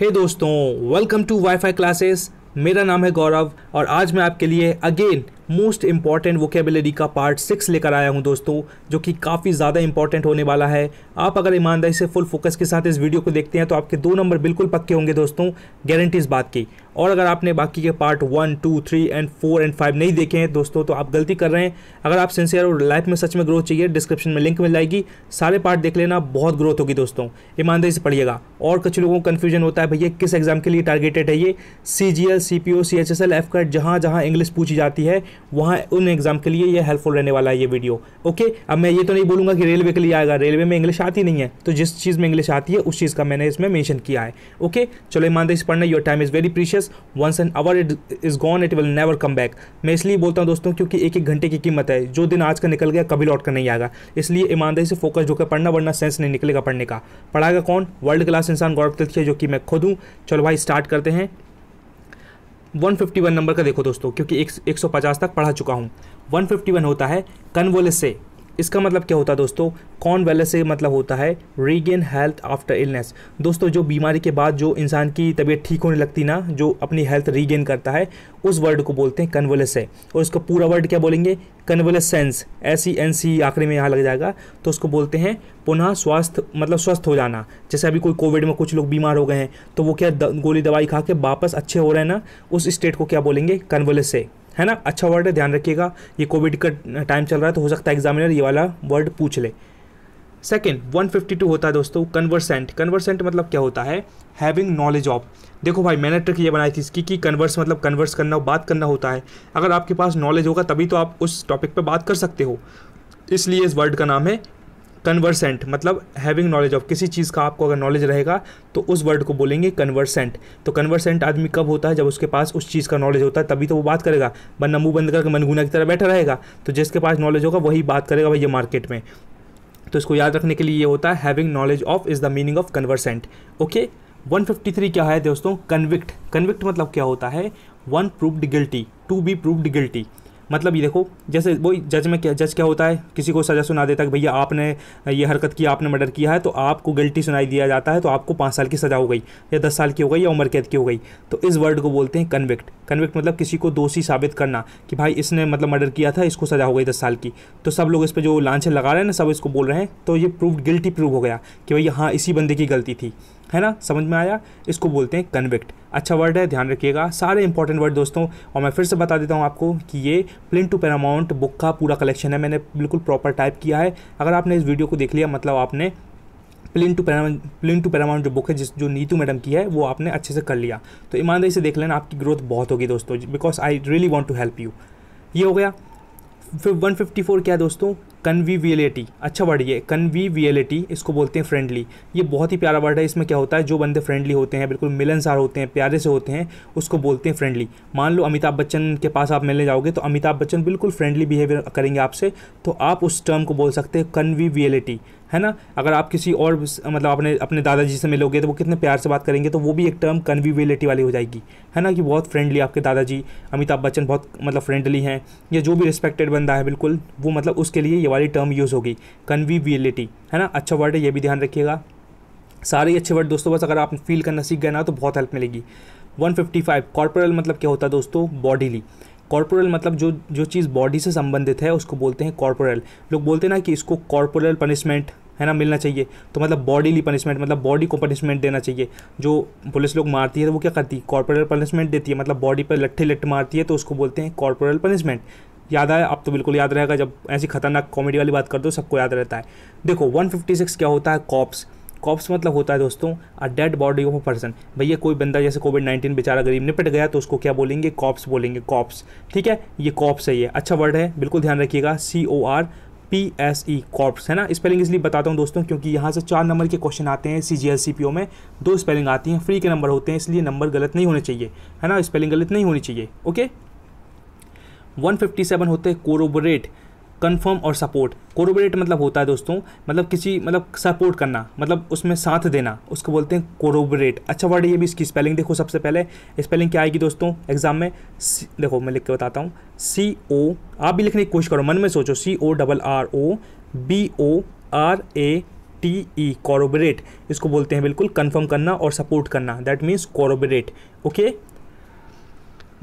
हे hey दोस्तों welcome to WiFi classes मेरा नाम है गौरव और आज मैं आपके लिए अगेन मोस्ट इम्पॉर्टेंट वोकेबलरी का पार्ट सिक्स लेकर आया हूं दोस्तों जो कि काफ़ी ज़्यादा इंपॉर्टेंट होने वाला है आप अगर ईमानदारी से फुल फोकस के साथ इस वीडियो को देखते हैं तो आपके दो नंबर बिल्कुल पक्के होंगे दोस्तों गारंटी इस बात की और अगर आपने बाकी के part one two three and four and five नहीं देखे हैं दोस्तों तो आप गलती कर रहे हैं अगर आप सिंसियर और लाइफ में सच में ग्रोथ चाहिए डिस्क्रिप्शन में लिंक मिल जाएगी सारे पार्ट देख लेना बहुत ग्रोथ होगी दोस्तों ईमानदारी से पढ़िएगा और कुछ लोगों को कन्फ्यूजन होता है भैया किस एग्जाम के लिए टारगेटेड है ये C G L C P O C H S L F cut जहाँ जहाँ इंग्लिश पूछी जाती है वहाँ उन एग्जाम के लिए ये हेल्पफुल रहने वाला है ये वीडियो ओके अब मैं ये तो नहीं बोलूँगा कि रेलवे के लिए आएगा रेलवे में इंग्लिश आती नहीं है तो जिस चीज़ में इंग्लिश आती है उस चीज़ का मैंने इसमें मैंशन किया है ओके चलो ईमानदारी से पढ़ना your time is very precious process once an hour it is gone it will never come back मैं इसलिए बोलता हूँ दोस्तों क्योंकि एक एक घंटे की कीमत है जो दिन आज का निकल गया कभी लौट कर नहीं आएगा इसलिए ईमानदारी से फोकस जो कर पढ़ना वरना सेंस नहीं निकलेगा पढ़ने का पढ़ाएगा कौन वर्ल्ड क्लास इंसान गौरव तथ्य जो कि मैं खुद हूँ चलो भाई स्टार्ट करते हैं 151 नंबर का देखो दोस्तों क्योंकि एक 150 तक पढ़ा चुका हूँ 151 होता है कन्वोलिस से इसका मतलब क्या होता है दोस्तों कॉन वेलनेस से मतलब होता है रीगेन हेल्थ आफ्टर इलनेस दोस्तों जो बीमारी के बाद जो इंसान की तबीयत ठीक होने लगती ना जो अपनी हेल्थ रीगेन करता है उस वर्ड को बोलते हैं कन्वलेस है और उसका पूरा वर्ड क्या बोलेंगे कन्वलेसेंस एस ई एन सी आखिरी में यहाँ लग जाएगा तो उसको बोलते हैं पुनः स्वास्थ्य मतलब स्वस्थ हो जाना जैसे अभी कोई कोविड में कुछ लोग बीमार हो गए हैं तो वो क्या द, गोली दवाई खा के वापस अच्छे हो रहे हैं ना उस स्टेट को क्या बोलेंगे कन्वलेस है है ना अच्छा वर्ड है ध्यान रखिएगा ये कोविड का टाइम चल रहा है तो हो सकता है एग्जामिनर ये वाला वर्ड पूछ ले सेकेंड 152 होता है दोस्तों कन्वर्सेंट कन्वर्सेंट मतलब क्या होता है हैविंग नॉलेज ऑफ देखो भाई मैंने ट्रिक ये बनाई थी इसकी कि कन्वर्स मतलब कन्वर्स करना बात करना होता है अगर आपके पास नॉलेज होगा तभी तो आप उस टॉपिक पर बात कर सकते हो इसलिए इस वर्ड का नाम है कन्वर्सेंट मतलब हैविंग नॉलेज ऑफ किसी चीज़ का आपको अगर नॉलेज रहेगा तो उस वर्ड को बोलेंगे कन्वर्सेंट तो कन्वर्सेंट आदमी कब होता है जब उसके पास उस चीज़ का नॉलेज होता है तभी तो वो बात करेगा वरना मुंह बंद करके मनगुना की तरह बैठा रहेगा तो जिसके पास नॉलेज होगा वही बात करेगा भैया मार्केट में तो इसको याद रखने के लिए ये होता है having knowledge of is the meaning of conversant okay 153 क्या है दोस्तों कन्विक्ट कन्विक्ट मतलब क्या होता है one proved guilty to be proved guilty मतलब ये देखो जैसे वो जज में क्या जज क्या होता है किसी को सज़ा सुना देता है कि भैया आपने ये हरकत की आपने मर्डर किया है तो आपको गिल्टी सुनाई दिया जाता है तो आपको पाँच साल की सज़ा हो गई या दस साल की हो गई या उम्र कैद की हो गई तो इस वर्ड को बोलते हैं कन्विक्ट कन्विक्ट मतलब किसी को दोषी साबित करना कि भाई इसने मतलब मर्डर किया था इसको सज़ा हो गई दस साल की तो सब लोग इस पर जो लांछन लगा रहे हैं ना सब इसको बोल रहे हैं तो ये प्रूव गिल्टी प्रूव हो गया कि भैया हाँ इसी बंदे की गलती थी है ना समझ में आया इसको बोलते हैं कन्विक्ट अच्छा वर्ड है ध्यान रखिएगा सारे इंपॉर्टेंट वर्ड दोस्तों और मैं फिर से बता देता हूँ आपको कि ये प्लिन टू पैरामाउंट बुक का पूरा कलेक्शन है मैंने बिल्कुल प्रॉपर टाइप किया है अगर आपने इस वीडियो को देख लिया मतलब आपने plinth to paramount plinth to paramount जो बुक है जिस जो नीतू मैडम की है वो आपने अच्छे से कर लिया तो ईमानदारी से देख लेना आपकी ग्रोथ बहुत होगी दोस्तों because I really want to help you ये हो गया फिर 154 क्या है दोस्तों कन्वीवियलिटी अच्छा वर्ड ये कन्वीवियलिटी इसको बोलते हैं फ्रेंडली ये बहुत ही प्यारा वर्ड है इसमें क्या होता है जो बंदे फ्रेंडली होते हैं बिल्कुल मिलनसार होते हैं प्यारे से होते हैं उसको बोलते हैं फ्रेंडली मान लो अमिताभ बच्चन के पास आप मिलने जाओगे तो अमिताभ बच्चन बिल्कुल फ्रेंडली बिहेवियर करेंगे आपसे तो आप उस टर्म को बोल सकते हैं कन्वीवियलिटी है ना अगर आप किसी और मतलब अपने अपने दादाजी से मिलोगे तो वो कितने प्यार से बात करेंगे तो वो भी एक टर्म कन्वीवियलिटी वाली हो जाएगी है ना कि बहुत फ्रेंडली आपके दादाजी अमिताभ बच्चन बहुत मतलब फ्रेंडली हैं या जो भी रिस्पेक्टेड बंदा है बिल्कुल वो मतलब उसके लिए ये वाली टर्म यूज़ होगी कन्वीवियलिटी है ना अच्छा वर्ड है ये भी ध्यान रखिएगा सारे अच्छे वर्ड दोस्तों बस अगर आप फील करना सीख गए ना तो बहुत हेल्प मिलेगी 155 कॉर्पोरल मतलब क्या होता है दोस्तों बॉडीली कॉर्पोरल मतलब जो जो चीज़ बॉडी से संबंधित है उसको बोलते हैं कॉर्पोरल लोग बोलते हैं ना कि इसको कॉर्पोरल पनिशमेंट है ना मिलना चाहिए तो मतलब बॉडीली पनिशमेंट मतलब बॉडी को पनिशमेंट देना चाहिए जो पुलिस लोग मारती है तो वो क्या करती है कॉर्पोरल पनिशमेंट देती है मतलब बॉडी पर लट्ठे लट्ठ मारती है तो उसको बोलते हैं कॉर्पोरल पनिशमेंट याद आया अब तो बिल्कुल याद रहेगा जब ऐसी खतरनाक कॉमेडी वाली बात करते हो सबको याद रहता है देखो 156 क्या होता है कॉप्स कॉप्स मतलब होता है दोस्तों a dead body of a person भैया कोई बंदा जैसे कोविड नाइन्टीन बेचारा गरीब निपट गया तो उसको क्या बोलेंगे कॉप्स बोलेंगे कॉप्स ठीक है ये कॉप्स है ये अच्छा वर्ड है बिल्कुल ध्यान रखिएगा C O R P S E corpse है ना स्पेलिंग इसलिए बताता हूँ दोस्तों क्योंकि यहाँ से चार नंबर के क्वेश्चन आते हैं सी जी एल सी पी ओ में दो स्पेलिंग आती हैं फ्री के नंबर होते हैं इसलिए नंबर गलत नहीं होने चाहिए है ना स्पेलिंग गलत नहीं होनी चाहिए ओके 157 होते हैं कोरोबोरेट कन्फर्म और सपोर्ट कोरोबोरेट मतलब होता है दोस्तों मतलब किसी मतलब सपोर्ट करना मतलब उसमें साथ देना उसको बोलते हैं कोरोबोरेट अच्छा वर्ड ये भी इसकी स्पेलिंग देखो सबसे पहले स्पेलिंग क्या आएगी दोस्तों एग्जाम में सी, देखो मैं लिख के बताता हूँ सी ओ आप भी लिखने की कोशिश करो मन में सोचो C O double R O B O R A T E corroborate इसको बोलते हैं बिल्कुल कन्फर्म करना और सपोर्ट करना दैट मीन्स कॉरोबरेट ओके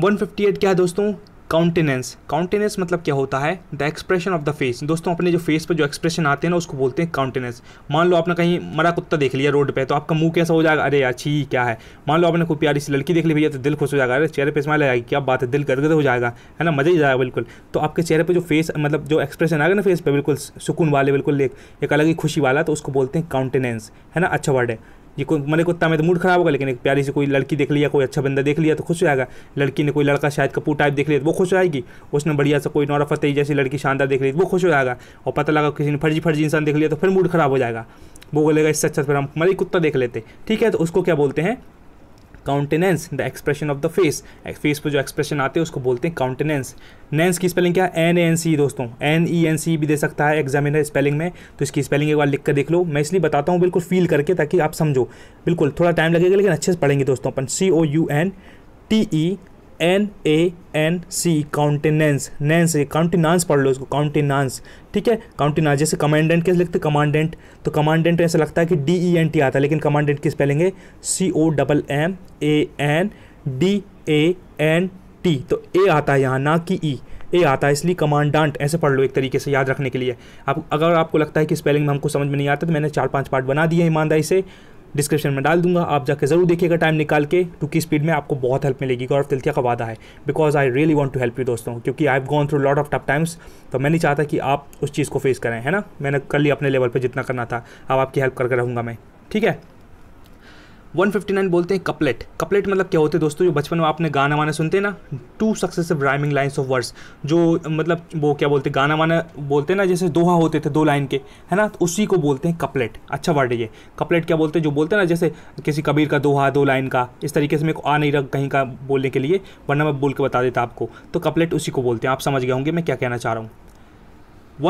158 क्या है दोस्तों काउंटेनेंस काउंटेनेंस मतलब क्या होता है the expression of the face दोस्तों अपने जो फेस पर जो एक्सप्रेशन आते हैं ना उसको बोलते हैं काउंटेनेंस मान लो आपने कहीं मरा कुत्ता देख लिया रोड पे तो आपका मुंह कैसा हो जाएगा अरे अच्छी क्या है मान लो आपने कोई प्यारी सी लड़की देख ली भैया तो दिल खुश हो जाएगा अरे चेहरे पर स्माइल आएगी क्या बात है दिल गदगद हो जाएगा है ना मजा ही जाएगा बिल्कुल तो आपके चेहरे पर जो फेस मतलब जो एक्सप्रेशन आएगा ना फेस पर बिल्कुल सुकून वाले बिल्कुल एक अलग ही खुशी वाला तो उसको बोलते हैं काउंटेनेंस है ना अच्छा वर्ड है ये कोई मैंने कुत्ता में तो मूड खराब होगा लेकिन एक प्यारी से कोई लड़की देख लिया कोई अच्छा बंदा देख लिया तो खुश हो जाएगा लड़की ने कोई लड़का शायद कपूर टाइप देख लिया तो वो खुश हो जाएगी उसने बढ़िया सा कोई नौरा फतेह जैसी लड़की शानदार देख ली तो वो खुश हो जाएगा और पता लगा किसी ने फर्जी फर्जी इंसान देख लिया तो फिर मूड खराब हो जाएगा वो बोलेगा इससे अच्छा तो फिर हम मरी कुत्ता देख लेते ठीक है तो उसको क्या बोलते हैं countenance the expression of the face face पर जो एक्सप्रेशन आते हैं उसको बोलते हैं काउंटेनेंस नेंस की स्पेलिंग क्या है एन ए एन सी दोस्तों एन ई एन सी भी दे सकता है एग्जामिनर स्पेलिंग में तो इसकी स्पेलिंग एक बार लिख कर देख लो मैं इसलिए बताता हूँ बिल्कुल फील करके ताकि आप समझो बिल्कुल थोड़ा टाइम लगेगा लेकिन अच्छे से पढ़ेंगे दोस्तों अपन C O U N T E N A N C countenance नेंस ये काउंटेनांस पढ़ लो इसको काउंटिनांस ठीक है काउंटिनांस जैसे कमांडेंट कैसे लिखते कमांडेंट तो कमांडेंट तो ऐसा लगता है कि डी ई एन टी आता है लेकिन कमांडेंट किस पहलेंगे C O double M A N D A N T तो ए आता है यहाँ ना कि ई e. ए आता है इसलिए कमांडांट ऐसे पढ़ लो एक तरीके से याद रखने के लिए आप अगर आपको लगता है कि स्पेलिंग में हमको समझ में नहीं आता तो मैंने चार पांच पार्ट बना दिए ईमानदारी से डिस्क्रिप्शन में डाल दूंगा आप जाकर ज़रूर देखिएगा टाइम निकाल के टू की स्पीड में आपको बहुत हेल्प मिलेगी गौरव तिलकिया का वादा है because I really want to help you दोस्तों क्योंकि I have gone through lot of tough times तो मैं नहीं चाहता कि आप उस चीज़ को फेस करें है ना मैंने कर लिया अपने लेवल पर जितना करना था अब आपकी हेल्प करके रहूँगा मैं ठीक है वन फिफ्टी नाइन बोलते हैं कपलेट कपलेट मतलब क्या होते हैं दोस्तों जो बचपन में आपने गाना वाना सुनते हैं ना two successive rhyming lines of words जो मतलब वो क्या बोलते हैं गाना वाना बोलते हैं ना जैसे दोहा होते थे दो लाइन के है ना तो उसी को बोलते हैं कपलेट अच्छा वर्ड है ये कपलेट क्या बोलते हैं जो बोलते हैं ना जैसे किसी कबीर का दोहा दो लाइन का इस तरीके से मेरे को आ नहीं रहा कहीं का बोलने के लिए वरना मैं बोल के बता देता आपको तो कपलेट उसी को बोलते हैं आप समझ गए होंगे मैं क्या कहना चाह रहा हूँ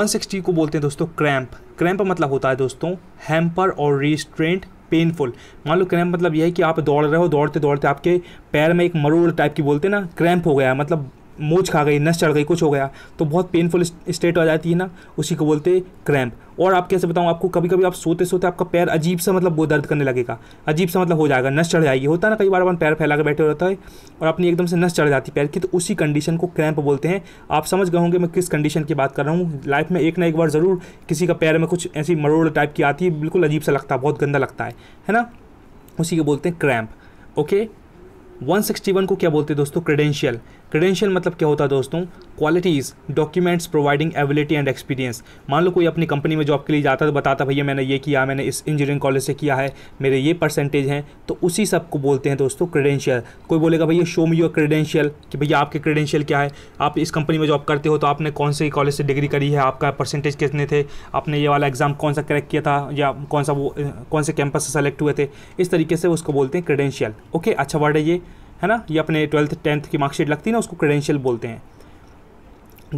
160 को बोलते हैं दोस्तों क्रैम्प क्रैम्प मतलब होता है दोस्तों हैम्पर और रिस्ट्रेंट पेनफुल मान लो क्रैम्प मतलब यह है कि आप दौड़ रहे हो दौड़ते दौड़ते आपके पैर में एक मरोड़ टाइप की बोलते हैं ना क्रैम्प हो गया मतलब मूछ खा गई नस चढ़ गई कुछ हो गया तो बहुत पेनफुल स्टेट आ जाती है ना उसी को बोलते हैं क्रैम्प और आप कैसे बताऊँ आपको कभी कभी आप सोते सोते आपका पैर अजीब सा मतलब वो दर्द करने लगेगा अजीब सा मतलब हो जाएगा नस चढ़ जाएगी होता है ना कई बार अपन पैर फैला के बैठे रहता है और अपनी एकदम से नस चढ़ जाती पैर की तो उसी कंडीशन को क्रैम्प बोलते हैं आप समझ गए होंगे मैं किस कंडीशन की बात कर रहा हूँ लाइफ में एक ना एक बार ज़रूर किसी का पैर में कुछ ऐसी मरोड़ टाइप की आती है बिल्कुल अजीब सा लगता है बहुत गंदा लगता है है ना उसी को बोलते हैं क्रैम्प ओके 161 को क्या बोलते हैं दोस्तों क्रेडेंशियल क्रेडेंशियल मतलब क्या होता है दोस्तों qualities documents providing ability and experience मान लो कोई अपनी कंपनी में जॉब के लिए जाता तो बताता भैया मैंने ये किया मैंने इस इंजीनियरिंग कॉलेज से किया है मेरे ये परसेंटेज हैं तो उसी सब को बोलते हैं दोस्तों क्रेडेंशियल कोई बोलेगा भैया शो मी योर क्रेडेंशियल कि भैया आपके क्रेडेंशियल क्या है आप इस कंपनी में जॉब करते हो तो आपने कौन से कॉलेज से डिग्री करी है आपका परसेंटेज कितने थे आपने ये वाला एग्ज़ाम कौन सा क्रैक किया था या कौन सा वो कौन से कैंपस से सेलेक्ट हुए थे इस तरीके से उसको बोलते हैं क्रेडेंशियल ओके अच्छा वर्ड है ये है ना ये अपने ट्वेल्थ टेंथ की मार्कशीट लगती है ना उसको क्रेडेंशियल बोलते हैं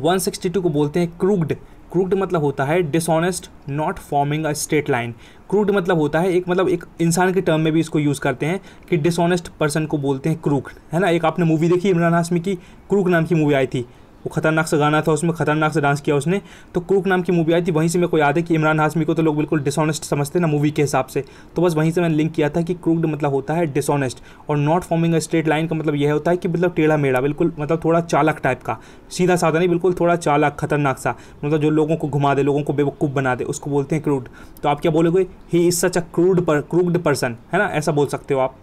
162 को बोलते हैं क्रूग्ड क्रूड मतलब होता है dishonest not forming a straight line crude मतलब होता है एक मतलब एक इंसान के टर्म में भी इसको यूज़ करते हैं कि डिसऑनेस्ट पर्सन को बोलते हैं क्रूक है ना एक आपने मूवी देखी इमरान हाशमी की क्रूक नाम की मूवी आई थी वो खतरनाक सा गाना था उसमें खतरनाक से डांस किया उसने तो कुक नाम की मूवी आई थी वहीं से मेरे को याद है कि इमरान हाशमी को तो लोग बिल्कुल डिसऑनेस्ट समझते ना मूवी के हिसाब से तो बस वहीं से मैंने लिंक किया था कि क्रूड मतलब होता है डिसऑनेस्ट और not forming a straight line का मतलब यह होता है कि मतलब टेढ़ा मेढ़ा बिल्कुल मतलब थोड़ा चालक टाइप का सीधा साधा नहीं बिल्कुल थोड़ा चालक खतरनाक सा मतलब जो लोगों को घुमा दे लोगों को बेवकूफ़ बना दे उसको बोलते हैं क्रूड तो आप क्या बोलोगे he is such a crude पर क्रूड पर्सन है ना ऐसा बोल सकते हो आप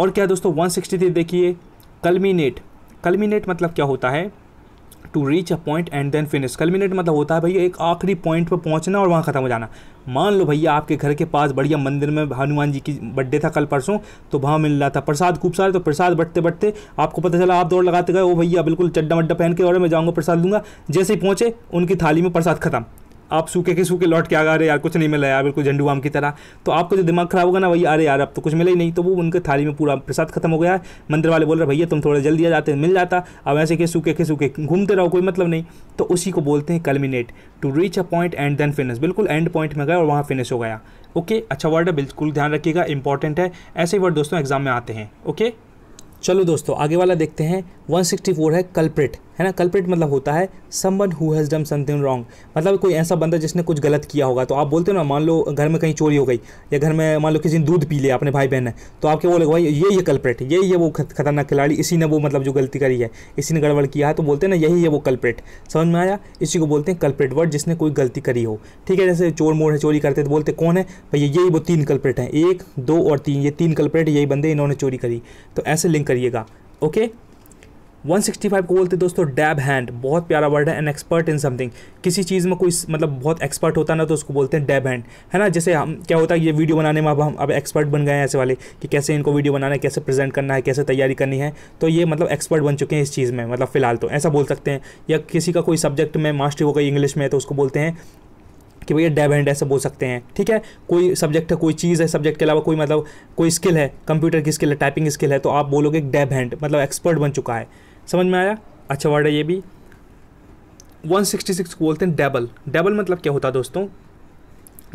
और क्या दोस्तों थ्री देखिए कलमिनेट कलमिनेट मतलब क्या होता है to reach a point and then finish culminate मतलब होता है भैया एक आखिरी पॉइंट पर पहुंचना और वहाँ ख़त्म हो जाना मान लो भैया आपके घर के पास बढ़िया मंदिर में हनुमान जी की बर्थडे था कल परसों तो वहाँ मिल रहा था प्रसाद खूब सारे तो प्रसाद बढ़ते बढ़ते आपको पता चला आप दौड़ लगाते गए वो भैया बिल्कुल चड्डा मड्डा पहन के और मैं जाऊँगा प्रसाद लूँगा जैसे ही पहुँचे उनकी थाली में प्रसाद खत्म आप सूखे के सूखे लौट के आ रहे यार कुछ नहीं मिला यार बिल्कुल झंडू आम की तरह तो आपको जो दिमाग खराब होगा ना वही अरे यार अब तो कुछ मिला ही नहीं तो वो उनके थाली में पूरा प्रसाद खत्म हो गया है मंदिर वाले बोल रहे भैया तुम थोड़ा जल्दी आ जाते मिल जाता अब ऐसे के सूखे के सूखे घूमते रहो कोई मतलब नहीं तो उसी को बोलते हैं culminate to reach a point and then finish बिल्कुल एंड पॉइंट में गए और वहाँ फिनिश हो गया ओके अच्छा वर्ड है बिल्कुल ध्यान रखिएगा इंपॉर्टेंट है ऐसे वर्ड दोस्तों एग्जाम में आते हैं ओके चलो दोस्तों आगे वाला देखते हैं 164 है कल्प्रिट है ना कल्प्रेट मतलब होता है someone who has done something wrong मतलब कोई ऐसा बंदा जिसने कुछ गलत किया होगा तो आप बोलते हो ना मान लो घर में कहीं चोरी हो गई या घर में मान लो किसी ने दूध पी लिया अपने भाई बहन ने तो आपके बोले भाई ये ये कल्प्रेट यही ये वो खतरनाक खिलाड़ी इसी ने वो मतलब जो गलती करी है इसी ने गड़बड़ किया है तो बोलते हैं ना यही है वो कल्प्रेट समझ में आया इसी को बोलते हैं कल्प्रेट वर्ड जिसने कोई गलती करी हो ठीक है जैसे चोर मोड़ है चोरी करते तो बोलते कौन है भैया यही वो तीन कल्प्रेट हैं एक दो और तीन ये तीन कल्प्रेट यही बंदे इन्होंने चोरी करी तो ऐसे लिंक करिएगा ओके 165 को बोलते हैं दोस्तों डैब हैंड बहुत प्यारा वर्ड है एन एक्सपर्ट इन समथिंग किसी चीज़ में कोई मतलब बहुत एक्सपर्ट होता ना तो उसको बोलते हैं डैब हैंड है ना जैसे हम क्या होता है ये वीडियो बनाने में अब हम अब एक्सपर्ट बन गए हैं ऐसे वाले कि कैसे इनको वीडियो बनाना है कैसे प्रेजेंट करना है कैसे तैयारी करनी है तो ये मतलब एक्सपर्ट बन चुके हैं इस चीज़ में मतलब फ़िलहाल तो ऐसा बोल सकते हैं या किसी का कोई सब्जेक्ट में मास्टरी हो गई इंग्लिश में तो उसको बोलते हैं कि भैया डैब हैंड ऐसे बोल सकते हैं ठीक है कोई सब्जेक्ट है कोई चीज़ है सब्जेक्ट के अलावा कोई मतलब कोई स्किल है कंप्यूटर की स्किल है टाइपिंग स्किल है तो आप बोलोगे डेब हैंड मतलब एक्सपर्ट बन चुका है समझ में आया अच्छा वर्ड है ये भी 166 को बोलते हैं डेबल डेबल मतलब क्या होता है दोस्तों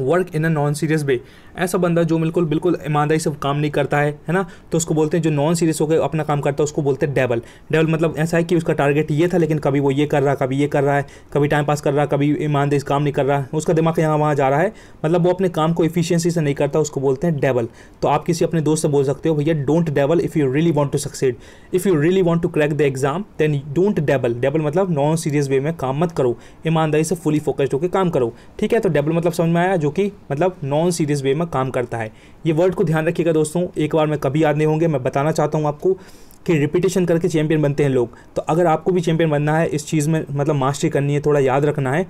work in a non serious way ऐसा बंदा जो बिल्कुल बिल्कुल ईमानदारी से काम नहीं करता है है ना तो उसको बोलते हैं जो नॉन सीरियस होकर अपना काम करता है उसको बोलते हैं डेबल डेबल मतलब ऐसा है कि उसका टारगेट ये था लेकिन कभी वो ये कर रहा कभी ये कर रहा है कभी टाइम पास कर रहा कभी ईमानदारी से काम नहीं कर रहा है उसका दिमाग यहाँ वहाँ जा रहा है मतलब वो अपने काम को इफिशियंसी से नहीं करता उसको बोलते हैं डेबल तो आप किसी अपने दोस्त से बोल सकते हो भैया don't dabble if you really want to succeed if you really want to crack the exam then don't dabble dabble मतलब नॉन सीरियस वे में काम मत करो ईमानदारी से फुली फोकस्ड होकर काम करो ठीक है तो डेबल मतलब समझ में आया जो कि मतलब नॉन सीरियस वे में में काम करता है ये वर्ड को ध्यान रखिएगा दोस्तों एक बार में कभी याद नहीं होंगे मैं बताना चाहता हूँ आपको कि रिपीटेशन करके चैंपियन बनते हैं लोग तो अगर आपको भी चैंपियन बनना है इस चीज़ में मतलब मास्टरी करनी है थोड़ा याद रखना है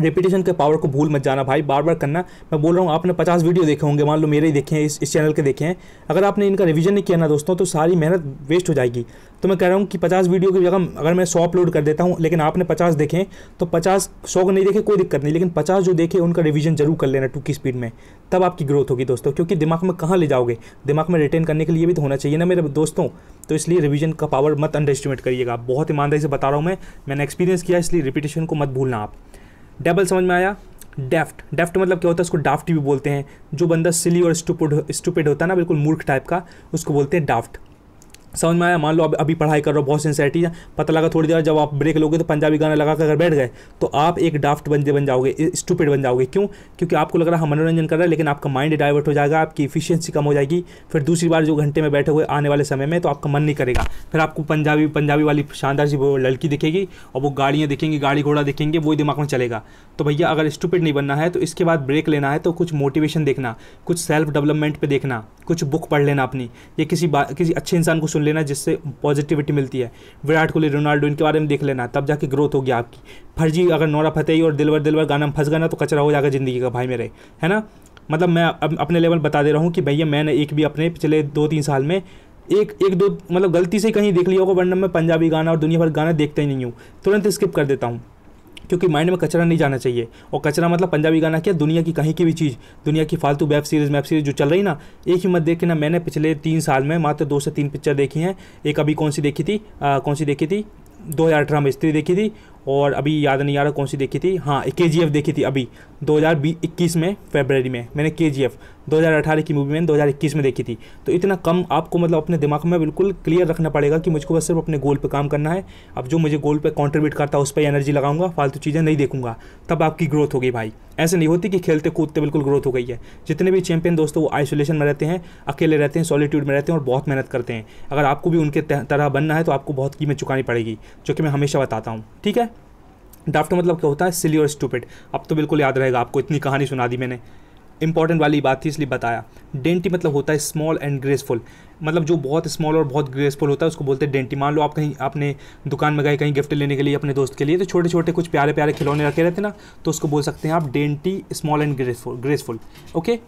रिपीटेशन के पावर को भूल मत जाना भाई बार बार करना मैं बोल रहा हूँ आपने पचास वीडियो देखे होंगे मान लो मेरे ही देखे हैं इस, इस चैनल के देखे हैं अगर आपने इनका रिवीजन नहीं किया ना दोस्तों तो सारी मेहनत वेस्ट हो जाएगी तो मैं कह रहा हूँ कि पचास वीडियो की जगह अगर मैं सौ अपलोड कर देता हूँ लेकिन आपने पचास देखें तो पचास सौ को नहीं देखे कोई दिक्कत नहीं लेकिन पचास जो देखे उनका रिविजन जरूर कर लेना टू की स्पीड में तब आपकी ग्रोथ होगी दोस्तों क्योंकि दिमाग में कहाँ ले जाओगे दिमाग में रिटेन करने के लिए भी तो होना चाहिए ना मेरे दोस्तों तो इसलिए रिविजन का पावर मत अंडर एस्टिमेट करिएगा बहुत ईमानदारी से बता रहा हूँ मैं मैंने एक्सपीरियंस किया इसलिए रिपीटेशन को मत भूलना आप डबल समझ में आया डेफ्ट डेफ्ट मतलब क्या होता है उसको डाफ्ट भी बोलते हैं जो बंदा सिली और स्टूपड स्टूपेड होता है ना बिल्कुल मूर्ख टाइप का उसको बोलते हैं डाफ्ट समझ में आया मान लो अब अभी पढ़ाई कर रहे हो बहुत सिंसियरिटी है पता लगा थोड़ी देर जब आप ब्रेक लोगे तो पंजाबी गाना लगा कर बैठ गए तो आप एक डाफ्ट बंदे बन जाओगे स्टूपिड बन जाओगे क्यों क्योंकि आपको लग रहा है हम मनोरंजन कर रहे हैं लेकिन आपका माइंड डाइवर्ट हो जाएगा आपकी इफिशियंसी कम हो जाएगी फिर दूसरी बार जो घंटे में बैठे हुए आने वाले समय में तो आपका मन नहीं करेगा फिर आपको पंजाबी पंजाबी वाली शानदार सी वो लड़की दिखेगी और वो गाड़ियाँ दिखेंगी गाड़ी घोड़ा दिखेंगे वही दिमाग में चलेगा तो भैया अगर स्टूपिड नहीं बनना है तो इसके बाद ब्रेक लेना है तो कुछ मोटिवेशन देखना कुछ सेल्फ डेवलपमेंट पर देखना कुछ बुक पढ़ लेना अपनी या किसी किसी अच्छे इंसान को सुन लेना जिससे पॉजिटिविटी मिलती है विराट कोहली रोनाल्डो इनके बारे में देख लेना तब जाके ग्रोथ होगी आपकी फर्जी अगर नौरा फतेही और दिलवर दिलवर गाना फंस गाना तो कचरा हो जाएगा ज़िंदगी का भाई मेरे है ना मतलब मैं अपने लेवल बता दे रहा हूँ कि भैया मैंने एक भी अपने पिछले दो तीन साल में एक एक दो मतलब गलती से कहीं देख लिया होगा वरना मैं पंजाबी गाना और दुनिया भर गाना देखता ही नहीं हूँ तुरंत स्किप कर देता हूँ क्योंकि माइंड में कचरा नहीं जाना चाहिए और कचरा मतलब पंजाबी गाना क्या दुनिया की कहीं की भी चीज़ दुनिया की फालतू वेब सीरीज़ वेब सीरीज़ जो चल रही ना एक ही मत देख ना मैंने पिछले तीन साल में मात्र दो से तीन पिक्चर देखी हैं एक अभी कौन सी देखी थी आ, कौन सी देखी थी दो हज़ार अठारह में स्त्री देखी थी और अभी याद नहीं आ रहा कौन सी देखी थी हाँ के जी एफ देखी थी अभी 2021 में फेबररी में मैंने के जी एफ दो की मूवी मैंने 2021 में देखी थी तो इतना कम आपको मतलब अपने दिमाग में बिल्कुल क्लियर रखना पड़ेगा कि मुझको बस सिर्फ अपने गोल पर काम करना है अब जो मुझे गोल पर कॉन्ट्रीब्यूट करता है उस पर एनर्जी लगाऊंगा फालतू चीज़ें नहीं देखूंगा तब आपकी ग्रोथ होगी भाई ऐसे नहीं होती कि खेलते कूदते बिल्कुल ग्रोथ हो गई है जितने भी चैंपियन दोस्तों वो आइसोलेशन में रहते हैं अकेले रहते हैं सॉलिट्यूड में रहते हैं और बहुत मेहनत करते हैं अगर आपको भी उनके तरह बनना है तो आपको बहुत कीमत चुकानी पड़ेगी जो कि मैं हमेशा बताता हूँ ठीक है डाफ्ट मतलब क्या होता है सिली और स्टूपिड अब तो बिल्कुल याद रहेगा आपको इतनी कहानी सुना दी मैंने इंपॉर्टेंट वाली बात थी इसलिए बताया डेंटी मतलब होता है स्मॉल एंड ग्रेसफुल मतलब जो बहुत स्मॉल और बहुत ग्रेसफुल होता है उसको बोलते हैं डेंटी मान लो आप कहीं आपने दुकान में गए कहीं गिफ्ट लेने के लिए अपने दोस्त के लिए तो छोटे छोटे कुछ प्यारे प्यारे खिलौने रखे रहते ना तो उसको बोल सकते हैं आप dainty small and graceful graceful okay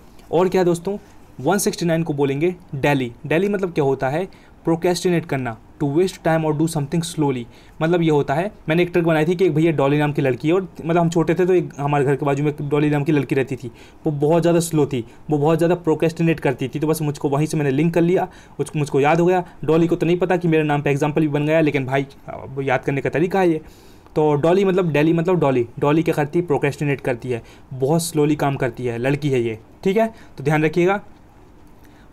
और क्या दोस्तों 169 को बोलेंगे डेली डेली मतलब क्या होता है प्रोकेस्टिनेट करना टू वेस्ट टाइम और डू समथिंग स्लोली मतलब ये होता है मैंने एक ट्रिक बनाई थी कि एक भैया डॉली नाम की लड़की है और मतलब हम छोटे थे तो एक हमारे घर के बाजू में डॉली नाम की लड़की रहती थी वो बहुत ज़्यादा स्लो थी वो बहुत ज़्यादा प्रोकेस्टिनेट करती थी तो बस मुझको वहीं से मैंने लिंक कर लिया उसको मुझको याद हो गया डॉली को तो नहीं पता कि मेरे नाम पर एग्जाम्पल भी बन गया लेकिन भाई याद करने का तरीका है ये तो डॉली मतलब डेली मतलब डॉली डॉली क्या करती है प्रोकेस्टिनेट करती है बहुत स्लोली काम करती है लड़की है ये ठीक है तो ध्यान रखिएगा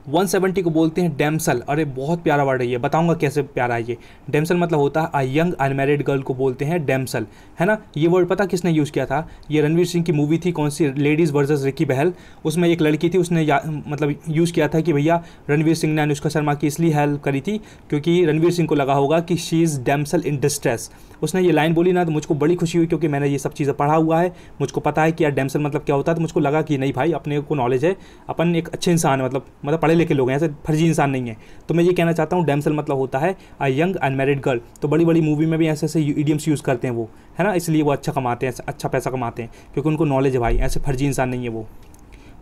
170 को बोलते हैं डेमसल अरे बहुत प्यारा वर्ड है ये बताऊंगा कैसे प्यारा है ये डैमसल मतलब होता है अ यंग अनमेरिड गर्ल को बोलते हैं डैमसल है ना ये वर्ड पता किसने यूज़ किया था ये रणवीर सिंह की मूवी थी कौन सी लेडीज़ वर्सेस रिकी बहल उसमें एक लड़की थी उसने मतलब यूज़ किया था कि भैया रणवीर सिंह ने अनुष्का शर्मा की इसलिए हेल्प करी थी क्योंकि रणवीर सिंह को लगा होगा कि she is damsel in distress उसने ये लाइन बोली ना तो मुझको बड़ी खुशी हुई क्योंकि मैंने ये सब चीज़ें पढ़ा हुआ है मुझको पता है कि यार डैमसल मतलब क्या होता है तो मुझको लगा कि नहीं भाई अपने को नॉलेज है अपन एक अच्छे इंसान मतलब मतलब पढ़े पढ़े लिखे लोग हैं ऐसे फर्जी इंसान नहीं है तो मैं ये कहना चाहता हूँ डैमसल मतलब होता है अ यंग अनमेरिड गर्ल तो बड़ी बड़ी मूवी में भी ऐसे ऐसे ईडियम्स यूज़ करते हैं वो है ना इसलिए वो अच्छा कमाते हैं अच्छा पैसा कमाते हैं क्योंकि उनको नॉलेज है भाई ऐसे फर्जी इंसान नहीं है वो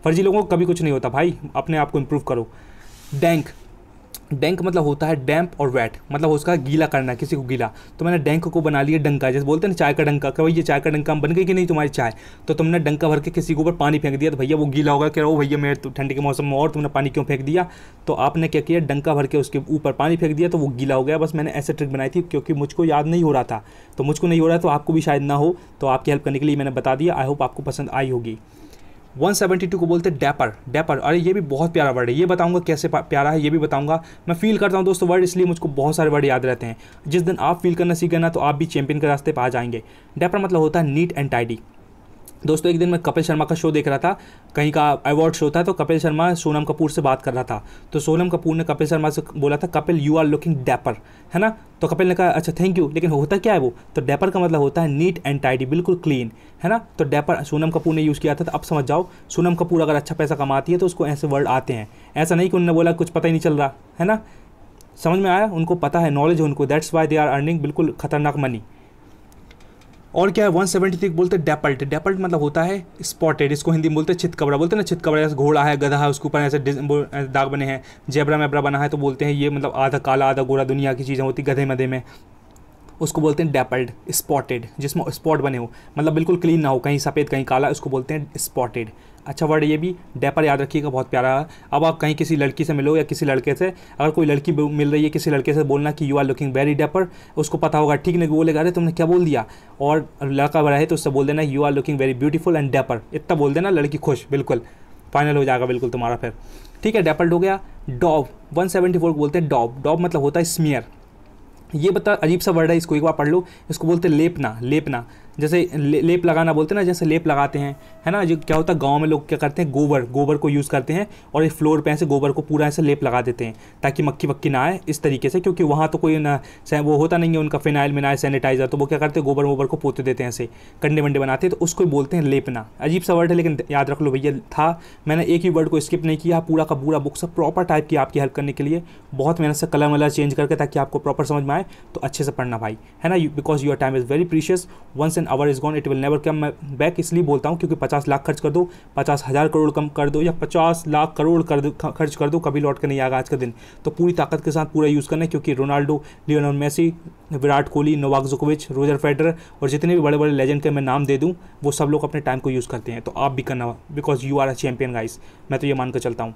फर्जी लोगों को कभी कुछ नहीं होता भाई अपने आप को इम्प्रूव करो डैंक डैंक मतलब होता है डैम्प और वेट मतलब उसका गीला करना किसी को गीला तो मैंने डैंक को बना लिया डंका जैसे बोलते हैं ना चाय का डंका कि भाई ये चाय का डंका हम बन गई कि नहीं तुम्हारी चाय तो तुमने डंका भर के किसी के ऊपर पानी फेंक दिया तो भैया वो गीला होगा कह रहा भैया मेरे तो ठंडी के मौसम में और तुमने पानी क्यों फेंक दिया तो आपने क्या किया डंका भर के उसके ऊपर पानी फेंक दिया तो वो गीला हो गया बस मैंने ऐसे ट्रिक बनाई थी क्योंकि मुझको याद नहीं हो रहा था तो मुझको नहीं हो रहा तो आपको भी शायद ना हो तो आपकी हेल्प करने के लिए मैंने बता दिया आई होप आपको पसंद आई होगी 172 को बोलते हैं डैपर डैपर अरे ये भी बहुत प्यारा वर्ड है ये बताऊंगा कैसे प्यारा है ये भी बताऊंगा मैं फील करता हूँ दोस्तों वर्ड इसलिए मुझको बहुत सारे वर्ड याद रहते हैं जिस दिन आप फील करना सीख गए ना तो आप भी चैंपियन के रास्ते पर आ जाएंगे डैपर मतलब होता है नीट एंड टाइडी दोस्तों एक दिन मैं कपिल शर्मा का शो देख रहा था कहीं का अवार्ड शो था तो कपिल शर्मा सोनम कपूर से बात कर रहा था तो सोनम कपूर ने कपिल शर्मा से बोला था Kapil you are looking dapper है ना तो कपिल ने कहा अच्छा थैंक यू लेकिन होता क्या है वो तो डैपर का मतलब होता है नीट एंड टाइडी बिल्कुल क्लीन है ना तो डैपर सोनम कपूर ने यूज़ किया था तो अब समझ जाओ सोनम कपूर अगर अच्छा पैसा कमाती है तो उसको ऐसे वर्ड आते हैं ऐसा नहीं कि उन्होंने बोला कुछ पता ही नहीं चल रहा है ना समझ में आया उनको पता है नॉलेज है उनको that's why they are earning बिल्कुल खतरनाक मनी और क्या है वन सेवेंटी थ्री बोलते हैं डेपल्ट डेपल्ट मतलब होता है स्पॉटेड इसको हिंदी में बोलते हैं छितकबरा बोलते ना छितकबरा जैसे घोड़ा है गधा है उसके ऊपर ऐसे दाग बने हैं जेबरा मेबरा बना है तो बोलते हैं ये मतलब आधा काला आधा गोरा दुनिया की चीज़ें होती गधे मधे में उसको बोलते हैं डेपल्ड स्पॉटेड जिसमें स्पॉट बने हो मतलब बिल्कुल क्लीन ना हो कहीं सफ़ेद कहीं काला उसको बोलते हैं स्पॉटेड अच्छा वर्ड ये भी डेपर याद रखिएगा बहुत प्यारा है अब आप कहीं किसी लड़की से मिलो या किसी लड़के से अगर कोई लड़की मिल रही है किसी लड़के से बोलना कि you are looking very dapper उसको पता होगा ठीक नहीं बोलेगा अरे तुमने क्या बोल दिया और लड़का बड़ा है तो उससे बोल देना you are looking very beautiful and dapper इतना बोल देना लड़की खुश बिल्कुल फाइनल हो जाएगा बिल्कुल तुम्हारा फिर ठीक है डेपल्ड हो गया डॉब 174 बोलते हैं डॉब डॉब मतलब होता है स्मियर ये बता अजीब सा वर्ड है इसको एक बार पढ़ लो इसको बोलते लेपना लेपना जैसे ले, लेप लगाना बोलते हैं ना जैसे लेप लगाते हैं है ना जो क्या होता है गाँव में लोग क्या करते हैं गोबर गोबर को यूज़ करते हैं और एक फ्लोर पे ऐसे गोबर को पूरा ऐसे लेप लगा देते हैं ताकि मक्खी वक्की ना आए इस तरीके से क्योंकि वहाँ तो कोई ना वो होता नहीं है उनका फिनाइल मिनाइल सैनिटाइज़र तो वो क्या करते हैं गोबर वोबर को पोते देते हैं ऐसे कंडे वंडे बनाते हैं तो उसको बोलते हैं लेपना अजीब सा वर्ड है लेकिन याद रख लो भैया था मैंने एक ही वर्ड को स्किप नहीं किया पूरा का पूरा बुक सब प्रॉपर टाइप की आपकी हेल्प करने के लिए बहुत मेहनत से कलर वलर चेंज करके ताकि आपको प्रॉपर समझ में आए तो अच्छे से पढ़ना भाई है ना because your time is very precious once thousand hour is gone it will never come back इसलिए बोलता हूँ क्योंकि पचास लाख खर्च कर दो पचास हज़ार करोड़ कम कर दो या पचास लाख करोड़ कर दो खर्च कर दो कभी लौट के नहीं आएगा आज का दिन तो पूरी ताकत के साथ पूरा यूज़ करना है क्योंकि Ronaldo Lionel Messi Virat Kohli Novak जोकोविच रोजर फेडर और जितने भी बड़े बड़े लेजेंड के मैं नाम दे दूँ वो सब लोग अपने टाइम को यूज़ करते हैं तो आप भी करना because you are a champion guys मैं तो ये मानकर चलता हूँ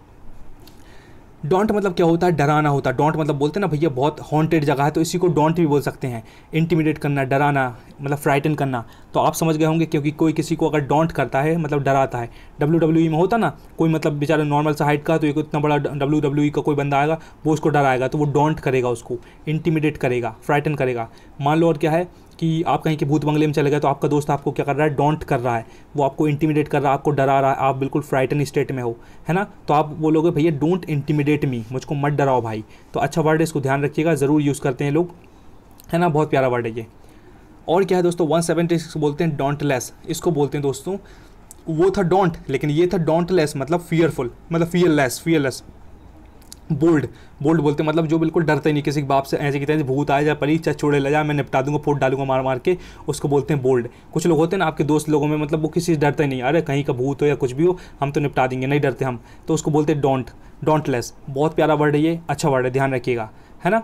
डोंट मतलब क्या होता है डराना होता है डोंट मतलब बोलते हैं ना भैया बहुत हॉन्टेड जगह है तो इसी को डोंट भी बोल सकते हैं इंटीमिडेट करना डराना मतलब फ्राइटन करना तो आप समझ गए होंगे क्योंकि कोई किसी को अगर डोंट करता है मतलब डराता है डब्ल्यू डब्ल्यू ई में होता ना कोई मतलब बेचारा नॉर्मल सा हाइट का तो एक इतना बड़ा डब्ल्यू डब्ल्यू e का कोई बंदा आएगा वो उसको डराएगा तो वो डोंट करेगा उसको इंटीमिडेट करेगा फ्राइटन करेगा मान लो और क्या है कि आप कहीं के भूत बंगले में चले गए तो आपका दोस्त आपको क्या कर रहा है डोंट कर रहा है वो आपको इंटीमिडेट कर रहा है आपको डरा रहा है आप बिल्कुल फ्राइटन स्टेट में हो है ना तो आप बोलोगे भैया डोंट इंटीमिडेट मी मुझको मत डराओ भाई तो अच्छा वर्ड है इसको ध्यान रखिएगा ज़रूर यूज़ करते हैं लोग है ना बहुत प्यारा वर्ड है ये और क्या है दोस्तों वन सेवेंटी सिक्स बोलते हैं लेस इसको बोलते हैं दोस्तों वो था डोंट लेकिन ये था लेस मतलब फियरफुल मतलब फियर फियरलेस बोल्ड बोल्ड बोलते मतलब जो बिल्कुल डरते नहीं किसी के बाप से ऐसे कहते हैं भूत आए जाए पली चाहे छोड़े ले जाए मैं निपटा दूंगा फोट डालूंगा मार मार के उसको बोलते हैं बोल्ड कुछ लोग होते हैं ना आपके दोस्त लोगों में मतलब वो किसी से डरते नहीं अरे कहीं का भूत हो या कुछ भी हो हम तो निपटा देंगे नहीं डरते हम तो उसको बोलते हैं डोंट डोंटलेस बहुत प्यारा वर्ड है ये अच्छा वर्ड है ध्यान रखिएगा है ना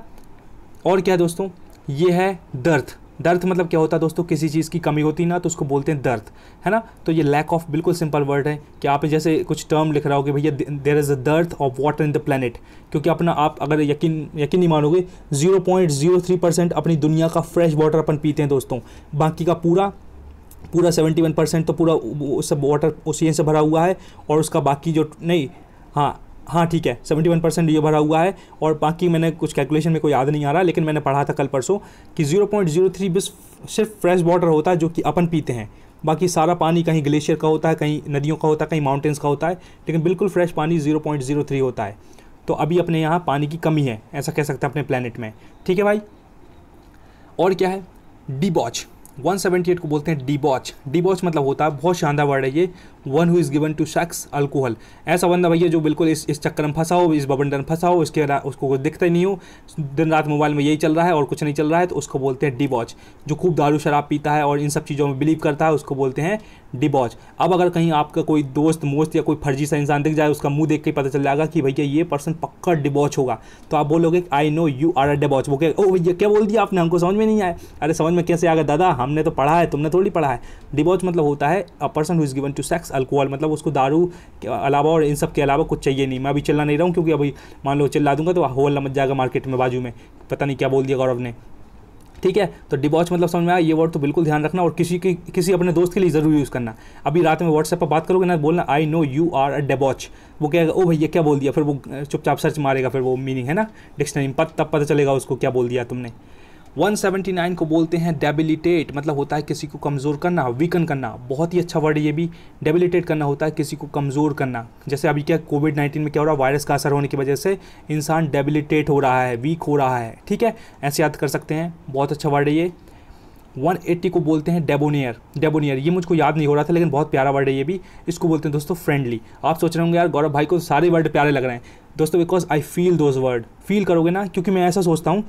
और क्या है दोस्तों ये है दर्द दर्द मतलब क्या होता है दोस्तों किसी चीज़ की कमी होती ना तो उसको बोलते हैं दर्द है ना तो ये लैक ऑफ बिल्कुल सिंपल वर्ड है कि आप जैसे कुछ टर्म लिख रहा हो कि भैया there is a dearth of water in the planet क्योंकि अपना आप अगर यकीन यकीन नहीं मानोगे zero point zero three percent अपनी दुनिया का फ्रेश वाटर अपन पीते हैं दोस्तों बाकी का पूरा पूरा सेवेंटी वन परसेंट तो पूरा सब वाटर उसी से भरा हुआ है और उसका बाकी जो नहीं हाँ हाँ ठीक है सेवेंटी वन परसेंट ये भरा हुआ है और बाकी मैंने कुछ कैलकुलेशन में कोई याद नहीं आ रहा लेकिन मैंने पढ़ा था कल परसों कि जीरो पॉइंट जीरो थ्री बस सिर्फ फ्रेश वाटर होता है जो कि अपन पीते हैं बाकी सारा पानी कहीं ग्लेशियर का होता है कहीं नदियों का होता है कहीं माउंटेन्स का होता है लेकिन बिल्कुल फ्रेश पानी जीरो पॉइंट जीरो थ्री होता है तो अभी अपने यहाँ पानी की कमी है ऐसा कह सकते हैं अपने प्लानट में ठीक है भाई और क्या है डी बॉच 178 को बोलते हैं डिबॉच डिबॉच मतलब होता है बहुत शानदार वर्ड है ये one who is given to sex alcohol ऐसा बंदा भैया जो बिल्कुल इस इस चक्कर में फंसा हो इस बबंडन में फंसा हो उसके उसको कुछ दिखता ही नहीं हो दिन रात मोबाइल में यही चल रहा है और कुछ नहीं चल रहा है तो उसको बोलते हैं डिबॉच जो खूब दारू शराब पीता है और इन सब चीज़ों में बिलीव करता है उसको बोलते हैं डिबॉच अब अगर कहीं आपका कोई दोस्त मोस्त या कोई फर्जी सा इंसान दिख जाए उसका मुंह देख के पता चल जाएगा कि भैया ये पर्सन पक्का डिबॉच होगा तो आप बोलोगे I know you are a debauch वो क्या ओ भैया क्या बोल दिया आपने हमको समझ में नहीं आया अरे समझ में कैसे आ गया दादा हमने तो पढ़ा है तुमने थोड़ी पढ़ा है डिबॉच मतलब होता है a person who is given to sex alcohol मतलब उसको दारू के अलावा और इन सब के अलावा कुछ चाहिए नहीं मैं अभी चिल्ला नहीं रहा हूँ क्योंकि अभी मान लो चिल्ला दूंगा तो होल मच जाएगा मार्केट में बाजू में पता नहीं क्या बोल दिया गौरव ने ठीक है तो डिबॉच मतलब समझ में आया ये वर्ड तो बिल्कुल ध्यान रखना और किसी की किसी अपने दोस्त के लिए ज़रूर यूज़ करना अभी रात में व्हाट्सएप पर बात करोगे ना बोलना I know you are a debauch वो कहेगा ओ भैया क्या बोल दिया फिर वो चुपचाप सर्च मारेगा फिर वो मीनिंग है ना डिक्शनरी में पत, तब पता चलेगा उसको क्या बोल दिया तुमने 179 को बोलते हैं डेबिलिटेट मतलब होता है किसी को कमज़ोर करना वीकन करना बहुत ही अच्छा वर्ड ये भी डेबिलिटेट करना होता है किसी को कमज़ोर करना जैसे अभी क्या कोविड 19 में क्या हो रहा है वायरस का असर होने की वजह से इंसान डेबिलिटेट हो रहा है वीक हो रहा है ठीक है ऐसे याद कर सकते हैं बहुत अच्छा वर्ड है ये 180 को बोलते हैं डेबोनियर डेबोनियर ये मुझको याद नहीं हो रहा था लेकिन बहुत प्यारा वर्ड है ये भी इसको बोलते हैं दोस्तों फ्रेंडली आप सोच रहे होंगे यार गौरव भाई को सारे वर्ड प्यारे लग रहे हैं दोस्तों because I feel those word feel करोगे ना क्योंकि मैं ऐसा सोचता हूँ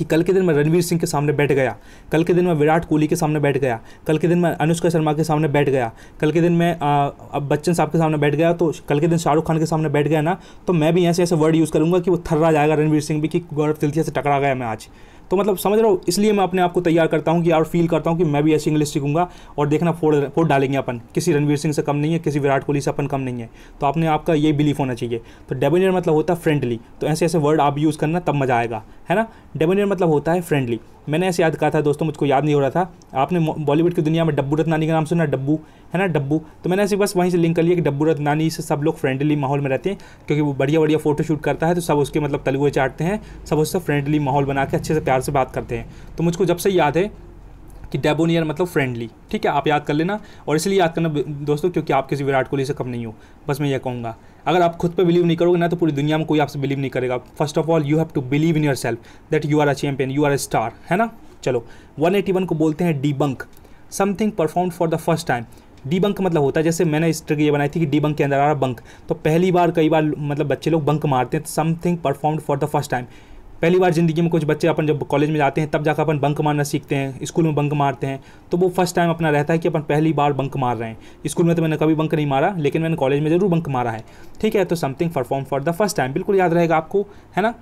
कि कल के दिन मैं रणवीर सिंह के सामने बैठ गया कल के दिन मैं विराट कोहली के सामने बैठ गया कल के दिन मैं अनुष्का शर्मा के सामने बैठ गया कल के दिन मैं अब बच्चन साहब के सामने बैठ गया तो कल के दिन शाहरुख खान के सामने बैठ गया ना तो मैं भी ऐसे ऐसे वर्ड यूज़ करूँगा कि वो थर्रा जाएगा रणवीर सिंह भी कि गौरव तिलथिया से टकरा गया मैं आज तो मतलब समझ रहा हो इसलिए मैं अपने आप को तैयार करता हूँ कि और फील करता हूँ कि मैं भी ऐसी इंग्लिश सीखूंगा और देखना फोड़ फोर डालेंगे अपन किसी रणवीर सिंह से कम नहीं है किसी विराट कोहली से अपन कम नहीं है तो आपने आपका ये बिलीफ होना चाहिए तो डेबोनियर मतलब होता है फ्रेंडली तो ऐसे ऐसे वर्ड आप यूज़ करना तब मज़ा आएगा है ना डेबोनियर मतलब होता है फ्रेंडली मैंने ऐसे याद कहा था दोस्तों मुझको याद नहीं हो रहा था आपने बॉलीवुड की दुनिया में डब्बू नानी का नाम सुना डब्बू है ना डब्बू तो मैंने ऐसे बस वहीं से लिंक कर लिया कि डब्बू नानी से सब लोग फ्रेंडली माहौल में रहते हैं क्योंकि वो बढ़िया बढ़िया फोटो शूट करता है तो सब उसके मतलब तलुए चाटते हैं सब उससे फ्रेंडली माहौल बना के अच्छे से प्यार से बात करते हैं तो मुझको जब से याद है कि डेबोनियर मतलब फ्रेंडली ठीक है आप याद कर लेना और इसलिए याद करना दोस्तों क्योंकि आप किसी विराट कोहली से कम नहीं हो बस मैं ये कहूँगा अगर आप खुद पर बिलीव नहीं करोगे ना तो पूरी दुनिया में कोई आपसे बिलीव नहीं करेगा first of all you have to believe in yourself that you are a champion you are a star है ना चलो 181 को बोलते हैं debunk something perform for the first time debunk मतलब होता है जैसे मैंने इस ट्रिक ये बनाई थी कि डीबंक के अंदर आ रहा बंक तो पहली बार कई बार मतलब बच्चे लोग बंक मारते हैं तो something perform for the first time पहली बार ज़िंदगी में कुछ बच्चे अपन जब कॉलेज में जाते हैं तब जाकर अपन बंक मारना सीखते हैं स्कूल में बंक मारते हैं तो वो फर्स्ट टाइम अपना रहता है कि अपन पहली बार बंक मार रहे हैं स्कूल में तो मैंने कभी बंक नहीं मारा लेकिन मैंने कॉलेज में ज़रूर बंक मारा है ठीक है तो something perform for the first time बिल्कुल याद रहेगा आपको है ना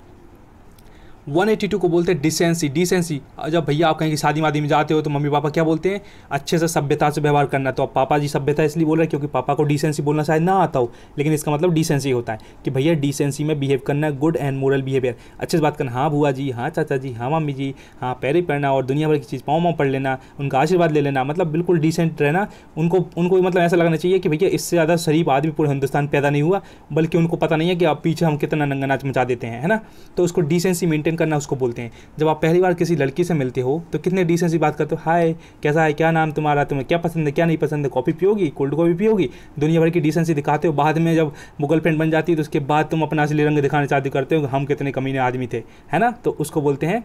182 को बोलते हैं डिसेंसी डिसेंसी जब भैया आप कहीं शादी वादी में जाते हो तो मम्मी पापा क्या बोलते हैं अच्छे से सभ्यता से व्यवहार करना तो अब पापा जी सभ्यता इसलिए बोल रहे हैं क्योंकि पापा को डिसेंसी बोलना शायद ना आता हो लेकिन इसका मतलब डिसेंसी होता है कि भैया डिसेंसी में बिहेव करना गुड एंड मोरल बिहेवियर अच्छे से बात करना हाँ बुआ जी हाँ चाचा जी हाँ मम्मी जी हाँ पैरे पढ़ना और दुनिया भर की चीज़ पाँव वाँव पढ़ लेना उनका आशीर्वाद ले लेना मतलब बिल्कुल डिसेंट रहना उनको उनको मतलब ऐसा लगना चाहिए कि भैया इससे ज़्यादा शरीफ आदमी पूरे हिंदुस्तान पैदा नहीं हुआ बल्कि उनको पता नहीं है कि आप पीछे हम कितना नंगा नाच मचा देते हैं है ना तो उसको डिसेंसी मेंटेन करना उसको बोलते हैं जब आप पहली बार किसी लड़की से मिलते हो तो कितने डिसेंसी बात करते हो हाय कैसा है क्या नाम तुम्हारा तुम्हें क्या पसंद है क्या नहीं पसंद है कॉफ़ी पियोगी कोल्ड कॉफ़ी पियोगी दुनिया भर की डिसेंसी दिखाते हो बाद में जब वो गर्लफ्रेंड बन जाती है तो उसके बाद तुम अपना असली रंग दिखाना चाहते करते हो हम कितने कमीने आदमी थे है ना तो उसको बोलते हैं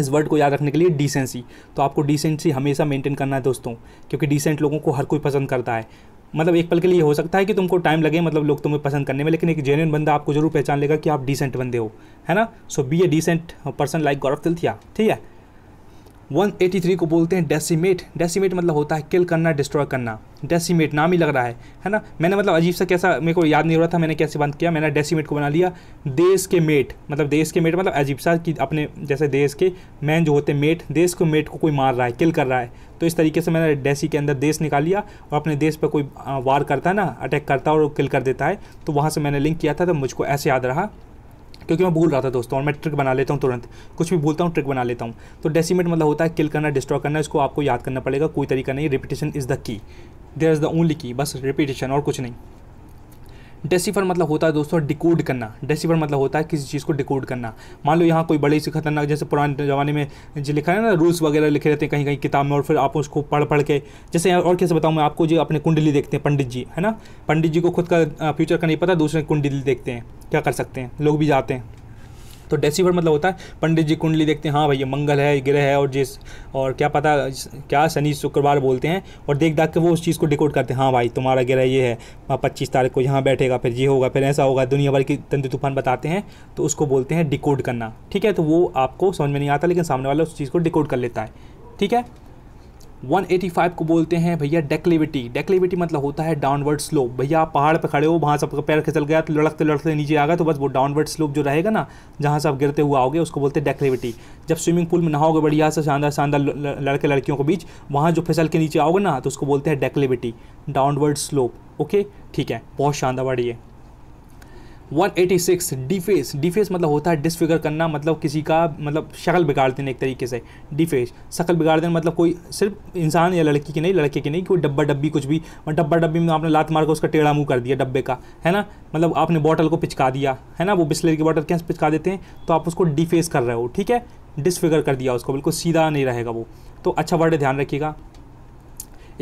इस वर्ड को याद रखने के लिए डिसेंसी तो आपको डिसेंसी हमेशा मेंटेन करना है दोस्तों क्योंकि डिसेंट लोगों को हर कोई पसंद करता है मतलब एक पल के लिए हो सकता है कि तुमको टाइम लगे मतलब लोग तुम्हें पसंद करने में लेकिन एक जेन्यन बंदा आपको जरूर पहचान लेगा कि आप डिसेंट बंदे हो है ना so be a decent person like Gaurav Tilthiya ठीक है 183 को बोलते हैं डेसीमेट डेसीमेट मतलब होता है किल करना डिस्ट्रॉय करना डेसीमेट नाम ही लग रहा है है ना मैंने मतलब अजीब सा कैसा मेरे को याद नहीं हो रहा था मैंने कैसे बंद किया मैंने डेसीमेट को बना लिया देश के मेट मतलब देश के मेट मतलब अजीब सा कि अपने जैसे देश के मैन जो होते हैं मेट देश को मेट को कोई मार रहा है किल कर रहा है तो इस तरीके से मैंने डेसी के अंदर देश निकाल लिया और अपने देश पर कोई वार करता है ना अटैक करता है और किल कर देता है तो वहाँ से मैंने लिंक किया था तो मुझको ऐसे याद रहा क्योंकि मैं भूल रहा था दोस्तों और मैं ट्रिक बना लेता हूँ तुरंत कुछ भी भूलता हूँ ट्रिक बना लेता हूँ तो डेसीमेट मतलब होता है किल करना डिस्ट्रॉय करना इसको आपको याद करना पड़ेगा कोई तरीका नहीं रिपीटेशन इज़ द की देर इज़ द ओनली की बस रिपीटेशन और कुछ नहीं डेसीफर मतलब होता है दोस्तों डिकोड करना डेसीफर मतलब होता है किसी चीज़ को डिकोड करना मान लो यहाँ कोई बड़ी सी खतरनाक जैसे पुराने ज़माने में जो लिखा है ना रूल्स वगैरह लिखे रहते हैं कहीं कहीं किताब में और फिर आप उसको पढ़ पढ़ के जैसे और कैसे बताऊँ मैं आपको जो अपने कुंडली देखते हैं पंडित जी है ना पंडित जी को खुद का फ्यूचर का नहीं पता दूसरे कुंडली देखते हैं क्या कर सकते हैं लोग भी जाते हैं तो डेसीवर मतलब होता है पंडित जी कुंडली देखते हैं हाँ भैया मंगल है ग्रह है और जिस और क्या पता क्या शनि शुक्रवार बोलते हैं और देख दाख के वो उस चीज़ को डिकोड करते हैं हाँ भाई तुम्हारा ग्रह ये है हाँ, पच्चीस तारीख को यहाँ बैठेगा फिर ये होगा फिर ऐसा होगा दुनिया भर की तंत्र तूफान बताते हैं तो उसको बोलते हैं डिकोड करना ठीक है तो वो आपको समझ में नहीं आता लेकिन सामने वाला उस चीज़ को डिकोड कर लेता है ठीक है 185 को बोलते हैं भैया डेक्लिविटी डेक्लिविटी मतलब होता है डाउनवर्ड स्लोप भैया आप पहाड़ पर खड़े हो वहाँ से आपका पैर खिसल गया तो लड़कते लड़कते नीचे आ गया तो बस वो डाउनवर्ड स्लोप जो रहेगा ना जहाँ से आप गिरते हुए आओगे उसको बोलते हैं डेक्लेविटी जब स्विमिंग पूल में नहाओगे बढ़िया से शानदार शानदार लड़के लड़कियों के बीच वहाँ जो फिसल के नीचे आओगे ना तो उसको बोलते हैं डेक्लेविटी डाउनवर्ड स्लोप ओके ठीक है बहुत शानदार बढ़िया 186 डिफेस डिफेस मतलब होता है डिसफिगर करना मतलब किसी का मतलब शक्ल बिगाड़ देना एक तरीके से डिफेस शक्ल बिगाड़ देना मतलब कोई सिर्फ इंसान या लड़की की नहीं लड़के की नहीं कोई डब्बा डब्बी कुछ भी डब्बा डब्बी में आपने लात मार कर उसका टेढ़ा मुँह कर दिया डब्बे का है ना मतलब आपने बॉटल को पिचका दिया है ना वो बिस्लरी की बॉटल कैसे पिचका देते हैं तो आप उसको डिफेस कर रहे हो ठीक है डिसफिगर कर दिया उसको बिल्कुल सीधा नहीं रहेगा वो तो अच्छा वर्ड ध्यान रखिएगा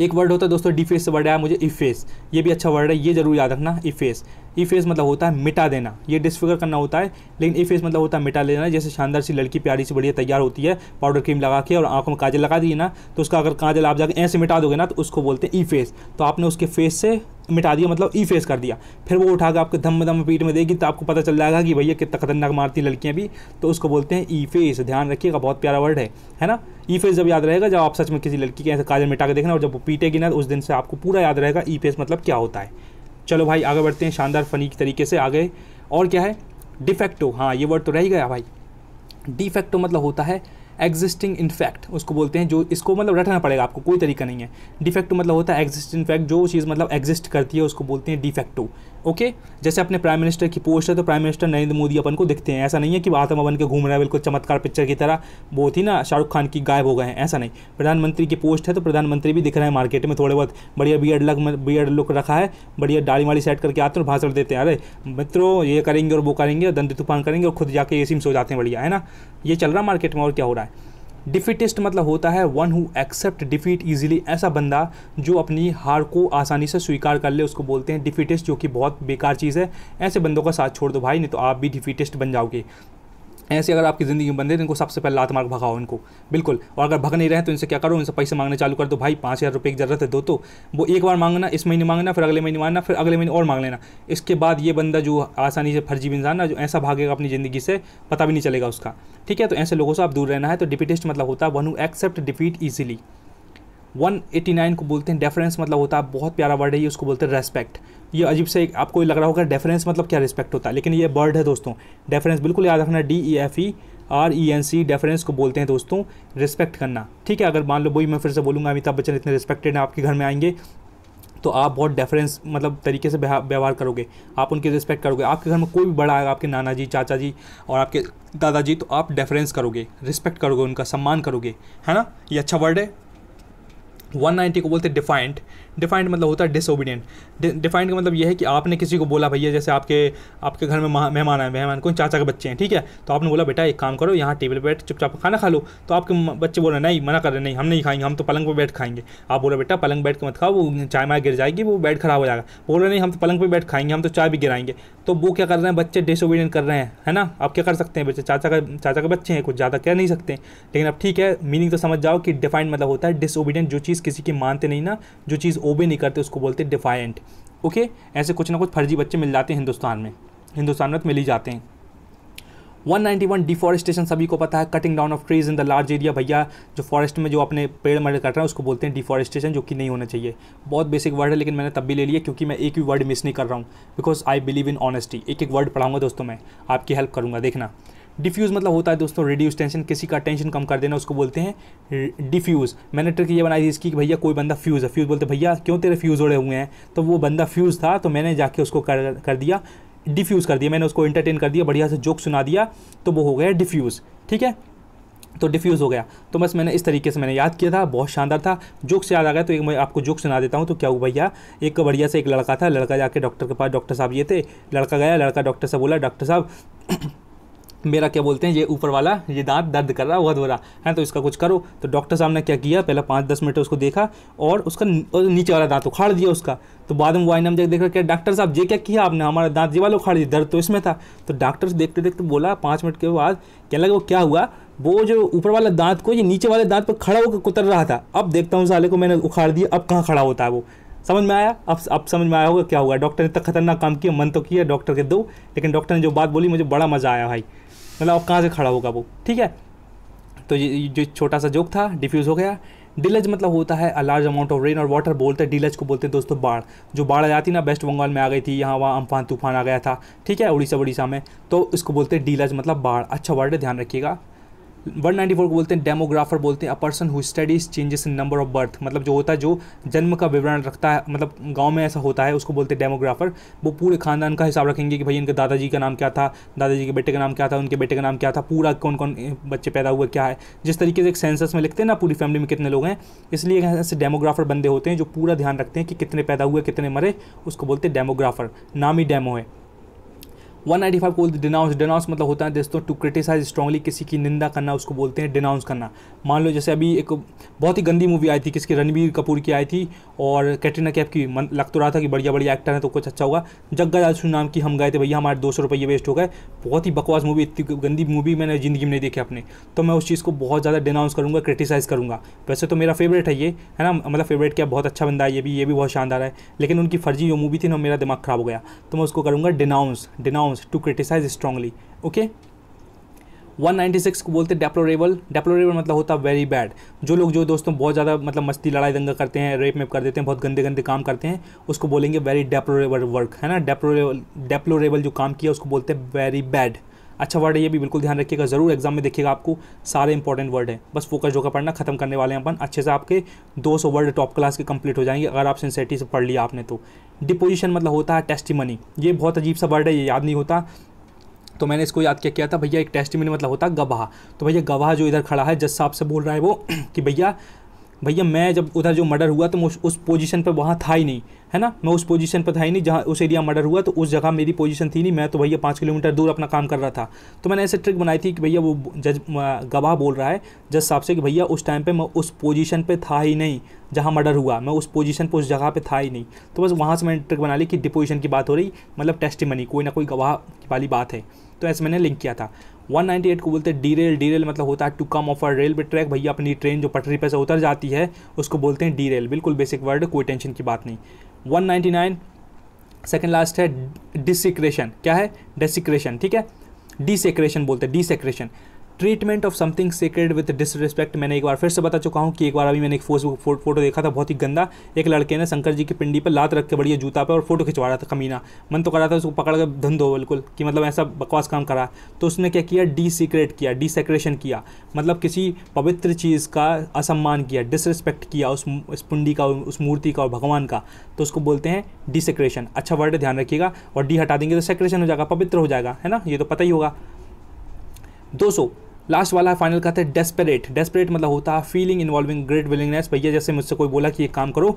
एक वर्ड होता है दोस्तों डिफेस वर्ड आया मुझे इफेस ये भी अच्छा वर्ड है ये जरूर याद रखना इफेस ई फेस मतलब होता है मिटा देना ये डिस्फिगर करना होता है लेकिन ई फेस मतलब होता है मिटा लेना जैसे शानदार सी लड़की प्यारी सी बढ़िया तैयार होती है पाउडर क्रीम लगा के और आंखों में काजल लगा दिए ना तो उसका अगर काजल आप जाकर ऐसे मिटा दोगे ना तो उसको बोलते हैं ई फेस तो आपने उसके फेस से मिटा दिया मतलब ई फेस कर दिया फिर वो उठाकर आपके धम धम पीठ में देगी तो आपको पता चल जाएगा कि भैया कितना खतरनाक मारती लड़कियाँ भी तो उसको बोलते हैं ई फेस ध्यान रखिएगा बहुत प्यारा वर्ड है है ना ई फेस जब याद रहेगा जब आप सच में किसी लड़की के ऐसे काजल मिटा के देखना और जब वो पीटेगी ना तो उस दिन से आपको पूरा याद रहेगा ई फेस मतलब क्या होता है चलो भाई आगे बढ़ते हैं शानदार फनी तरीके से आगे और क्या है डिफेक्टो हाँ ये वर्ड तो रह ही गया भाई डिफेक्टो मतलब होता है एग्जिस्टिंग इनफैक्ट उसको बोलते हैं जो इसको मतलब रटना पड़ेगा आपको कोई तरीका नहीं है डिफेक्टो मतलब होता है एग्जिस्ट इनफैक्ट जो चीज़ मतलब एग्जिस्ट करती है उसको बोलते हैं डिफेक्टो ओके जैसे अपने प्राइम मिनिस्टर की पोस्ट है तो प्राइम मिनिस्टर नरेंद्र मोदी अपन को दिखते हैं ऐसा नहीं है कि आत्मा बन के घूम रहा है बिल्कुल चमत्कार पिक्चर की तरह वो थी ना शाहरुख खान की गायब हो गए हैं ऐसा नहीं प्रधानमंत्री की पोस्ट है तो प्रधानमंत्री भी दिख रहे हैं मार्केट में थोड़े बहुत बढ़िया बी एड लग एड लुक रखा है बढ़िया डाली वाली सेट करके आते हैं भाषण देते हैं अरे मित्रों ये करेंगे और वो करेंगे और तूफान करेंगे और खुद जाके ए में सो जाते हैं बढ़िया है ना ये चल रहा है मार्केट में और क्या हो रहा है डिफिटिस्ट मतलब होता है one who accept defeat easily ऐसा बंदा जो अपनी हार को आसानी से स्वीकार कर ले उसको बोलते हैं डिफिटिस्ट जो कि बहुत बेकार चीज़ है ऐसे बंदों का साथ छोड़ दो भाई नहीं तो आप भी डिफिटिस्ट बन जाओगे ऐसे अगर आपकी ज़िंदगी में बंदे तो इनको सबसे पहले लात मार भगाओ इनको बिल्कुल और अगर भग नहीं रहे तो इनसे क्या करो इनसे पैसे मांगने चालू कर दो भाई पाँच हज़ार रुपये की ज़रूरत है दो तो वो एक बार मांगना इस महीने मांगना फिर अगले महीने मांगना फिर अगले महीने और मांग लेना इसके बाद ये बंदा जो आसानी से फर्जी इंसान ना जो ऐसा भागेगा अपनी ज़िंदगी से पता भी नहीं चलेगा उसका ठीक है तो ऐसे लोगों से आप दूर रहना है तो डिपीटेस्ट मतलब होता है one who accept defeat easily 189 को बोलते हैं डेफरेंस मतलब होता है बहुत प्यारा वर्ड है ये उसको बोलते हैं रेस्पेक्ट ये अजीब से आपको लग रहा होगा डेफरेंस मतलब क्या रिस्पेक्ट होता है लेकिन ये वर्ड है दोस्तों डेफरेंस बिल्कुल याद रखना D E F E R E N C deference को बोलते हैं दोस्तों रिस्पेक्ट करना ठीक है अगर मान लो वही मैं फिर से बोलूँगा अमिताभ बच्चन इतने रिस्पेक्टेड हैं आपके घर में आएंगे तो आप बहुत डेफरेंस मतलब तरीके से व्यवहार करोगे आप उनके रिस्पेक्ट करोगे आपके घर में कोई भी बड़ा आएगा आपके नाना जी चाचा जी और आपके दादाजी तो आप डेफरेंस करोगे रिस्पेक्ट करोगे उनका सम्मान करोगे है ना ये अच्छा वर्ड है 190 को बोलते डिफाइंड डिफाइंड मतलब होता है डिसोबीडियंट डिफाइंड का मतलब ये है कि आपने किसी को बोला भैया जैसे आपके आपके घर में मेहमान आए मेहमान कोई चाचा के बच्चे हैं ठीक है तो आपने बोला बेटा एक काम करो यहाँ टेबल पर बैठ चुपचाप खाना खा लो तो आपके बच्चे बोल रहे नहीं मना कर रहे नहीं हम नहीं खाएंगे हम तो पलंग पर बैठ खाएंगे आप बोल रहे बेटा पलंग बैठ के मत खाओ वो चाय माय गिर जाएगी वो बैठ खराब हो जाएगा बोल रहे नहीं हम तो पलंग पर बैठ खाएंगे हम तो चाय भी गिराएंगे तो वो क्या कर रहे हैं बच्चे डिसोबीडियंट कर रहे हैं है ना आप क्या कर सकते हैं बच्चे चाचा का चाचा के बच्चे हैं कुछ ज़्यादा कह नहीं सकते लेकिन अब ठीक है मीनिंग तो समझ जाओ कि डिफाइंड मतलब होता है डिसोबीडियंट जो चीज़ किसी की मानते नहीं ना जो चीज़ ओबे नहीं करते उसको बोलते डिफाइंट ओके ऐसे कुछ ना कुछ फर्जी बच्चे मिल जाते हैं हिंदुस्तान में हिंदुस्तान में तो मिल ही जाते हैं 191 डिफॉरेस्टेशन सभी को पता है cutting down of trees in the large area भैया जो फॉरेस्ट में जो अपने पेड़ मर कट रहे हैं उसको बोलते हैं डिफॉरेस्टेशन जो कि नहीं होना चाहिए बहुत बेसिक वर्ड है लेकिन मैंने तब भी ले लिया क्योंकि मैं एक भी वर्ड मिस नहीं कर रहा हूँ because I believe in honesty एक एक वर्ड पढ़ाऊंगा दोस्तों मैं आपकी हेल्प करूँगा देखना डिफ्यूज़ मतलब होता है दोस्तों रिड्यूस टेंशन किसी का टेंशन कम कर देना उसको बोलते हैं डिफ्यूज़ मैंने ट्रिक ये बनाई थी इसकी कि भैया कोई बंदा फ्यूज़ है फ्यूज़ बोलते भैया क्यों तेरे फ्यूज़ उड़े हुए हैं तो वो बंदा फ्यूज़ था तो मैंने जाके उसको कर कर दिया डिफ्यूज़ कर दिया मैंने उसको इंटरटेन कर दिया बढ़िया से जोक सुना दिया तो वो हो गया डिफ्यूज़ ठीक है तो डिफ्यूज़ हो गया तो बस मैंने इस तरीके से मैंने याद किया था बहुत शानदार था जोक से याद आ गया तो एक मैं आपको जोक सुना देता हूँ तो क्या हुआ भैया एक बढ़िया से एक लड़का था लड़का जाके डॉक्टर के पास डॉक्टर साहब ये थे लड़का गया लड़का डॉक्टर से बोला डॉक्टर साहब मेरा क्या बोलते हैं ये ऊपर वाला ये दांत दर्द कर रहा बहुत हो रहा है तो इसका कुछ करो तो डॉक्टर साहब ने क्या किया पहले पाँच दस मिनट उसको देखा और उसका नीचे वाला दांत उखाड़ दिया उसका तो बाद में वाइन हम जब देख रहे क्या डॉक्टर साहब ये क्या किया आपने हमारा दांत ये वाला उखाड़ दिया दर्द तो इसमें था तो डॉक्टर देखते देखते बोला पाँच मिनट के बाद क्या लगे वो क्या हुआ वो जो ऊपर वाला दांत को ये नीचे वाले दांत पर खड़ा होकर कुतर रहा था अब देखता हूँ साले को मैंने उखाड़ दिया अब कहाँ खड़ा होता है वो समझ में आया अब अब समझ में आया होगा क्या हुआ डॉक्टर ने इतना खतरनाक काम किया मन तो किया डॉक्टर के दो लेकिन डॉक्टर ने जो बात बोली मुझे बड़ा मज़ा आया भाई मतलब अब कहाँ से खड़ा होगा वो ठीक है तो ये जो छोटा सा जोक था डिफ्यूज़ हो गया डिलज मतलब होता है a large amount of rain और वाटर बोलते हैं डिलज को बोलते हैं दोस्तों बाढ़ जो बाढ़ आ जाती ना वेस्ट बंगाल में आ गई थी यहाँ वहाँ अम्फान तूफान आ गया था ठीक है उड़ीसा उड़ीसा में तो इसको बोलते हैं डिलज मतलब बाढ़ अच्छा वर्ड ध्यान रखिएगा फोर को बोलते हैं डेमोग्राफर बोलते हैं a person who studies changes in number of birth मतलब जो होता है जो जन्म का विवरण रखता है मतलब गांव में ऐसा होता है उसको बोलते हैं डेमोग्राफर वो पूरे खानदान का हिसाब रखेंगे कि भाई इनके दादाजी का नाम क्या था दादाजी के बेटे का नाम क्या था उनके बेटे का नाम क्या था पूरा कौन कौन बच्चे पैदा हुए क्या है जिस तरीके से एक सेंसस में लिखते हैं ना पूरी फैमिली में कितने लोग हैं इसलिए ऐसे डेमोग्राफर बंदे होते हैं जो पूरा ध्यान रखते हैं कि कितने पैदा हुए कितने मरे उसको बोलते हैं डेमोग्राफर नाम ही डेमो है 195 को डिनाउंस डिनाउंस मतलब होता है दोस्तों टू क्रिटिसाइज स्ट्रांगली किसी की निंदा करना उसको बोलते हैं डिनाउंस करना मान लो जैसे अभी एक बहुत ही गंदी मूवी आई थी किसकी रणबीर कपूर की आई थी और कैटरीना कैफ की मन लग तो रहा था कि बढ़िया बढ़िया एक्टर हैं तो कुछ अच्छा होगा जग्गा जासू नाम की हम गए थे भैया हमारे दो सौ रुपये वेस्ट हो गए बहुत ही बकवास मूवी इतनी गंदी मूवी मैंने ज़िंदगी में नहीं देखी अपने तो मैं उस चीज़ को बहुत ज़्यादा डिनाउंस करूँगा क्रिटिसाइज़ करूँगा वैसे तो मेरा फेवरेट है ये है ना मतलब फेवरेट क्या बहुत अच्छा बंदा है ये भी ये भी बहुत शानदार है लेकिन उनकी फर्जी जो मूवी थी ना मेरा दिमाग ख़राब हो गया तो मैं उसको करूँगा denounce denounce to criticize strongly okay 196 को बोलते हैं डेप्लोरेबल डेप्लोरेबल मतलब होता है वेरी बैड जो लोग जो दोस्तों बहुत ज़्यादा मतलब मस्ती लड़ाई दंगा करते हैं रेप मेप कर देते हैं बहुत गंदे गंदे काम करते हैं उसको बोलेंगे वेरी डेप्लोरेबल वर्क है ना डेप्लोरेबल डेप्लोरेबल जो काम किया उसको बोलते हैं वेरी बैड अच्छा वर्ड है ये भी बिल्कुल ध्यान रखिएगा ज़रूर एग्जाम में देखिएगा आपको सारे इंपॉर्टेंट वर्ड है बस फोकस जो का पढ़ना खत्म करने वाले हैं अपन अच्छे से आपके 200 वर्ड टॉप क्लास के कंप्लीट हो जाएंगे अगर आप सेंसेटी से पढ़ लिया आपने तो डिपोजिशन मतलब होता है टेस्टिमनी ये बहुत अजीब सा वर्ड है ये याद नहीं होता तो मैंने इसको याद क्या किया था भैया एक टेस्ट में मतलब होता गवाह तो भैया गवाह जो इधर खड़ा है जज साहब से बोल रहा है वो कि भैया भैया मैं जब उधर जो मर्डर हुआ तो मैं उस, उस पोजीशन पर वहाँ था ही नहीं है ना मैं उस पोजीशन पर था ही नहीं जहाँ उस एरिया मर्डर हुआ तो उस जगह मेरी पोजीशन थी नहीं मैं तो भैया पाँच किलोमीटर दूर अपना काम कर रहा था तो मैंने ऐसे ट्रिक बनाई थी कि भैया वो जज गवाह बोल रहा है जज साहब से कि भैया उस टाइम पर मैं उस पोजीशन पर था ही नहीं जहाँ मर्डर हुआ मैं उस पोजीशन पर उस जगह पर था ही नहीं तो बस वहाँ से मैंने ट्रिक बना ली कि डिपोजिशन की बात हो रही मतलब टेस्टिमनी कोई ना कोई गवाह वाली बात है तो ऐसे मैंने लिंक किया था 198 को बोलते हैं डी रेल डी रेल मतलब होता है to come off a railway track भैया अपनी ट्रेन जो पटरी पर से उतर जाती है उसको बोलते हैं डी रेल बिल्कुल बेसिक वर्ड कोई टेंशन की बात नहीं 199 नाइन्टी सेकेंड लास्ट है डिसिक्रेशन क्या है डेसिक्रेशन ठीक है डिसेक्रेशन बोलते हैं desecration treatment of something sacred with disrespect मैंने एक बार फिर से बता चुका हूँ कि एक बार अभी मैंने एक फेसबुक फो, फोटो देखा था बहुत ही गंदा एक लड़के ने शंकर जी की पिंडी पर लात रख के बढ़िया जूता पर और फोटो खिंचवा रहा था कमीना मन तो कर रहा था उसको पकड़ कर धन दो बिल्कुल कि मतलब ऐसा बकवास काम करा तो उसने क्या किया डी सीक्रेट किया डी सेक्रेशन किया मतलब किसी पवित्र चीज़ का असम्मान किया डिसरिस्पेक्ट किया उस उस पिंडी का उस मूर्ति का और भगवान का तो उसको बोलते हैं डी सेक्रेशन अच्छा वर्ड ध्यान रखिएगा और डी हटा देंगे तो सेक्रेशन हो जाएगा पवित्र हो जाएगा है ना ये तो पता ही होगा 200 लास्ट वाला फाइनल कहते हैं डेस्परेट डेस्परेट मतलब होता है फीलिंग इन्वॉल्विंग ग्रेट विलिंगनेस भैया जैसे मुझसे कोई बोला कि एक काम करो आ,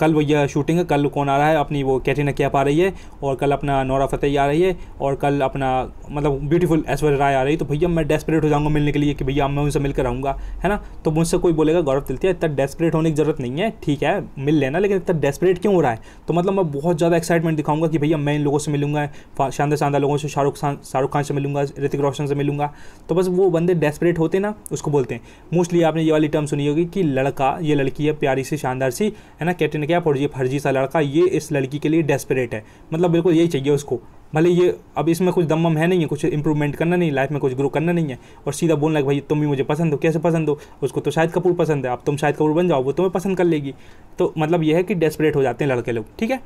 कल भैया शूटिंग है कल कौन आ रहा है अपनी वो कैटरीना क्या आ रही है और कल अपना नौरा फतेह आ रही है और कल अपना मतलब ब्यूटीफुल ऐश्वर्य राय आ रही है तो भैया मैं डेस्परेट हो जाऊँगा मिलने के लिए कि भैया मैं उनसे मिलकर आऊँगा है ना तो मुझसे कोई बोलेगा गौरव तिलतिया इतना डेस्परेट होने की जरूरत नहीं है ठीक है मिल लेना लेकिन इतना डेस्परेट क्यों हो रहा है तो मतलब मैं बहुत ज़्यादा एक्साइटमेंट दिखाऊंगा कि भैया मैं इन लोगों से मिलूंगा शानदार शानदार लोगों से शाहरुख शाहरुख खान से मिलूंगा ऋतिक रोशन से मिलूंगा तो बस वो बंदे डेस्परेट होते ना उसको बोलते हैं मोस्टली आपने ये वाली टर्म सुनी होगी कि लड़का ये लड़की है प्यारी सी शानदार सी है ना कैटरीना क्या फर्जी फर्जी सा लड़का ये इस लड़की के लिए डेस्परेट है मतलब बिल्कुल यही चाहिए उसको भले ये अब इसमें कुछ दमम है नहीं है कुछ इंप्रूवमेंट करना नहीं लाइफ में कुछ ग्रो करना नहीं है और सीधा बोलना है भाई तुम भी मुझे पसंद हो कैसे पसंद हो उसको तो शायद कपूर पसंद है अब तुम शायद कपूर बन जाओ वो तुम्हें पसंद कर लेगी तो मतलब यह है कि डेस्परेट हो जाते हैं लड़के लोग ठीक है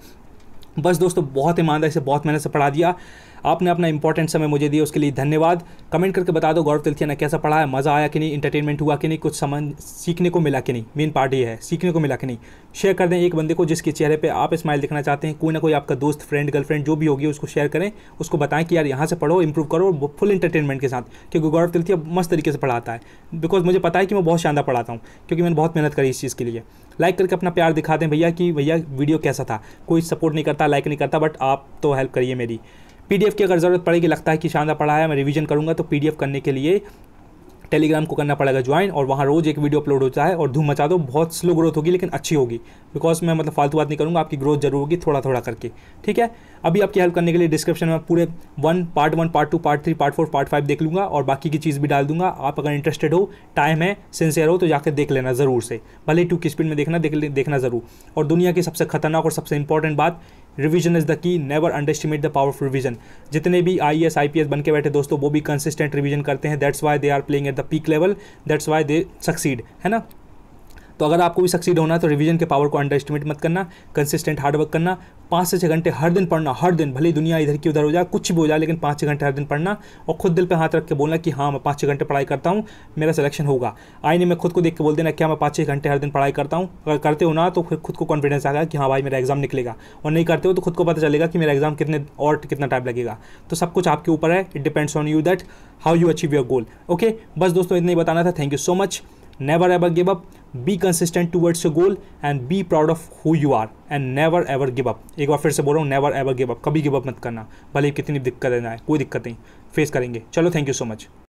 बस दोस्तों बहुत ईमानदारी से बहुत मेहनत से पढ़ा दिया आपने अपना इंपॉर्टेंट समय मुझे दिया उसके लिए धन्यवाद कमेंट करके बता दो गौरव तिलथिया ने कैसा पढ़ा है मज़ा आया कि नहीं इंटरटेनमेंट हुआ कि नहीं कुछ समझ सीखने को मिला कि नहीं मेन पार्ट ये है सीखने को मिला कि नहीं शेयर कर दें एक बंदे को जिसके चेहरे पर आप स्माइल दिखना चाहते हैं कोई ना कोई आपका दोस्त फ्रेंड गर्लफ्रेंड जो भी होगी उसको शेयर करें उसको बताएं कि यार यहाँ से पढ़ो इंप्रूव करो फुल इंटरटेनमेंट के साथ क्योंकि गौरव तिलथिया मस्त तरीके से पढ़ाता है बिकॉज मुझे पता है कि मैं बहुत शानदार पढ़ाता हूँ क्योंकि मैंने बहुत मेहनत करी इस चीज़ के लिए लाइक करके अपना प्यार दिखा दें भैया कि भैया वीडियो कैसा था कोई सपोर्ट नहीं करता लाइक नहीं करता बट आप तो हेल्प करिए मेरी पीडीएफ की अगर ज़रूरत पड़ेगी लगता है कि शानदार पढ़ा है मैं रिवीजन करूँगा तो पीडीएफ करने के लिए टेलीग्राम को करना पड़ेगा ज्वाइन और वहाँ रोज़ एक वीडियो अपलोड होता है और धूम मचा दो बहुत स्लो ग्रोथ होगी लेकिन अच्छी होगी बिकॉज मैं मतलब फालतू बात नहीं करूँगा आपकी ग्रोथ जरूर होगी थोड़ा थोड़ा करके ठीक है अभी आपकी हेल्प करने के लिए डिस्क्रिप्शन में पूरे one part one part two part three part four part five देख लूँगा और बाकी की चीज़ भी डाल दूंगा आप अगर इंटरेस्टेड हो टाइम है सिंसियर हो तो जाकर देख लेना ज़रूर से भले टू की स्पीड में देखना देख देखना ज़रूर और दुनिया की सबसे खतरनाक और सबसे इंपॉर्टेंट बात revision is the key never underestimate the power of revision जितने भी I S I P S बन के बैठे दोस्तों वो भी कंसिस्टेंट रिवीजन करते हैं that's why they are playing at the peak level that's why they succeed है ना तो अगर आपको भी सक्सीड होना है तो रिवीजन के पावर को अंडर एस्टिमेट मत करना कंसिस्टेंट हार्डवर्क करना पाँच से छः घंटे हर दिन पढ़ना हर दिन भले दुनिया इधर की उधर हो जाए कुछ भी हो जाए लेकिन पाँच छः घंटे हर दिन पढ़ना और खुद दिल पर हाथ रख के बोलना कि हाँ मैं पाँच छः घंटे पढ़ाई करता हूँ मेरा सिलेक्शन होगा आईने में खुद को देख के बोल देना क्या मैं पाँच छः घंटे हर दिन पढ़ाई करता हूँ अगर करते हो ना तो फिर खुद को कॉन्फिडेंस आएगा कि हाँ भाई मेरा एग्जाम निकलेगा और नहीं करते हो तो खुद को पता चलेगा कि मेरा एग्जाम कितने और कितना टाइम लगेगा तो सब कुछ आपके ऊपर है it depends on you that how you achieve your goal okay बस दोस्तों इतना ही बताना था thank you so much never ever give up be consistent towards your goal and be proud of who you are and never ever give up एक बार फिर से बोल रहा हूँ नेवर एवर गिव अप कभी गिव अप मत करना भले कितनी दिक्कत ना आए कोई दिक्कत नहीं फेस करेंगे चलो थैंक यू सो मच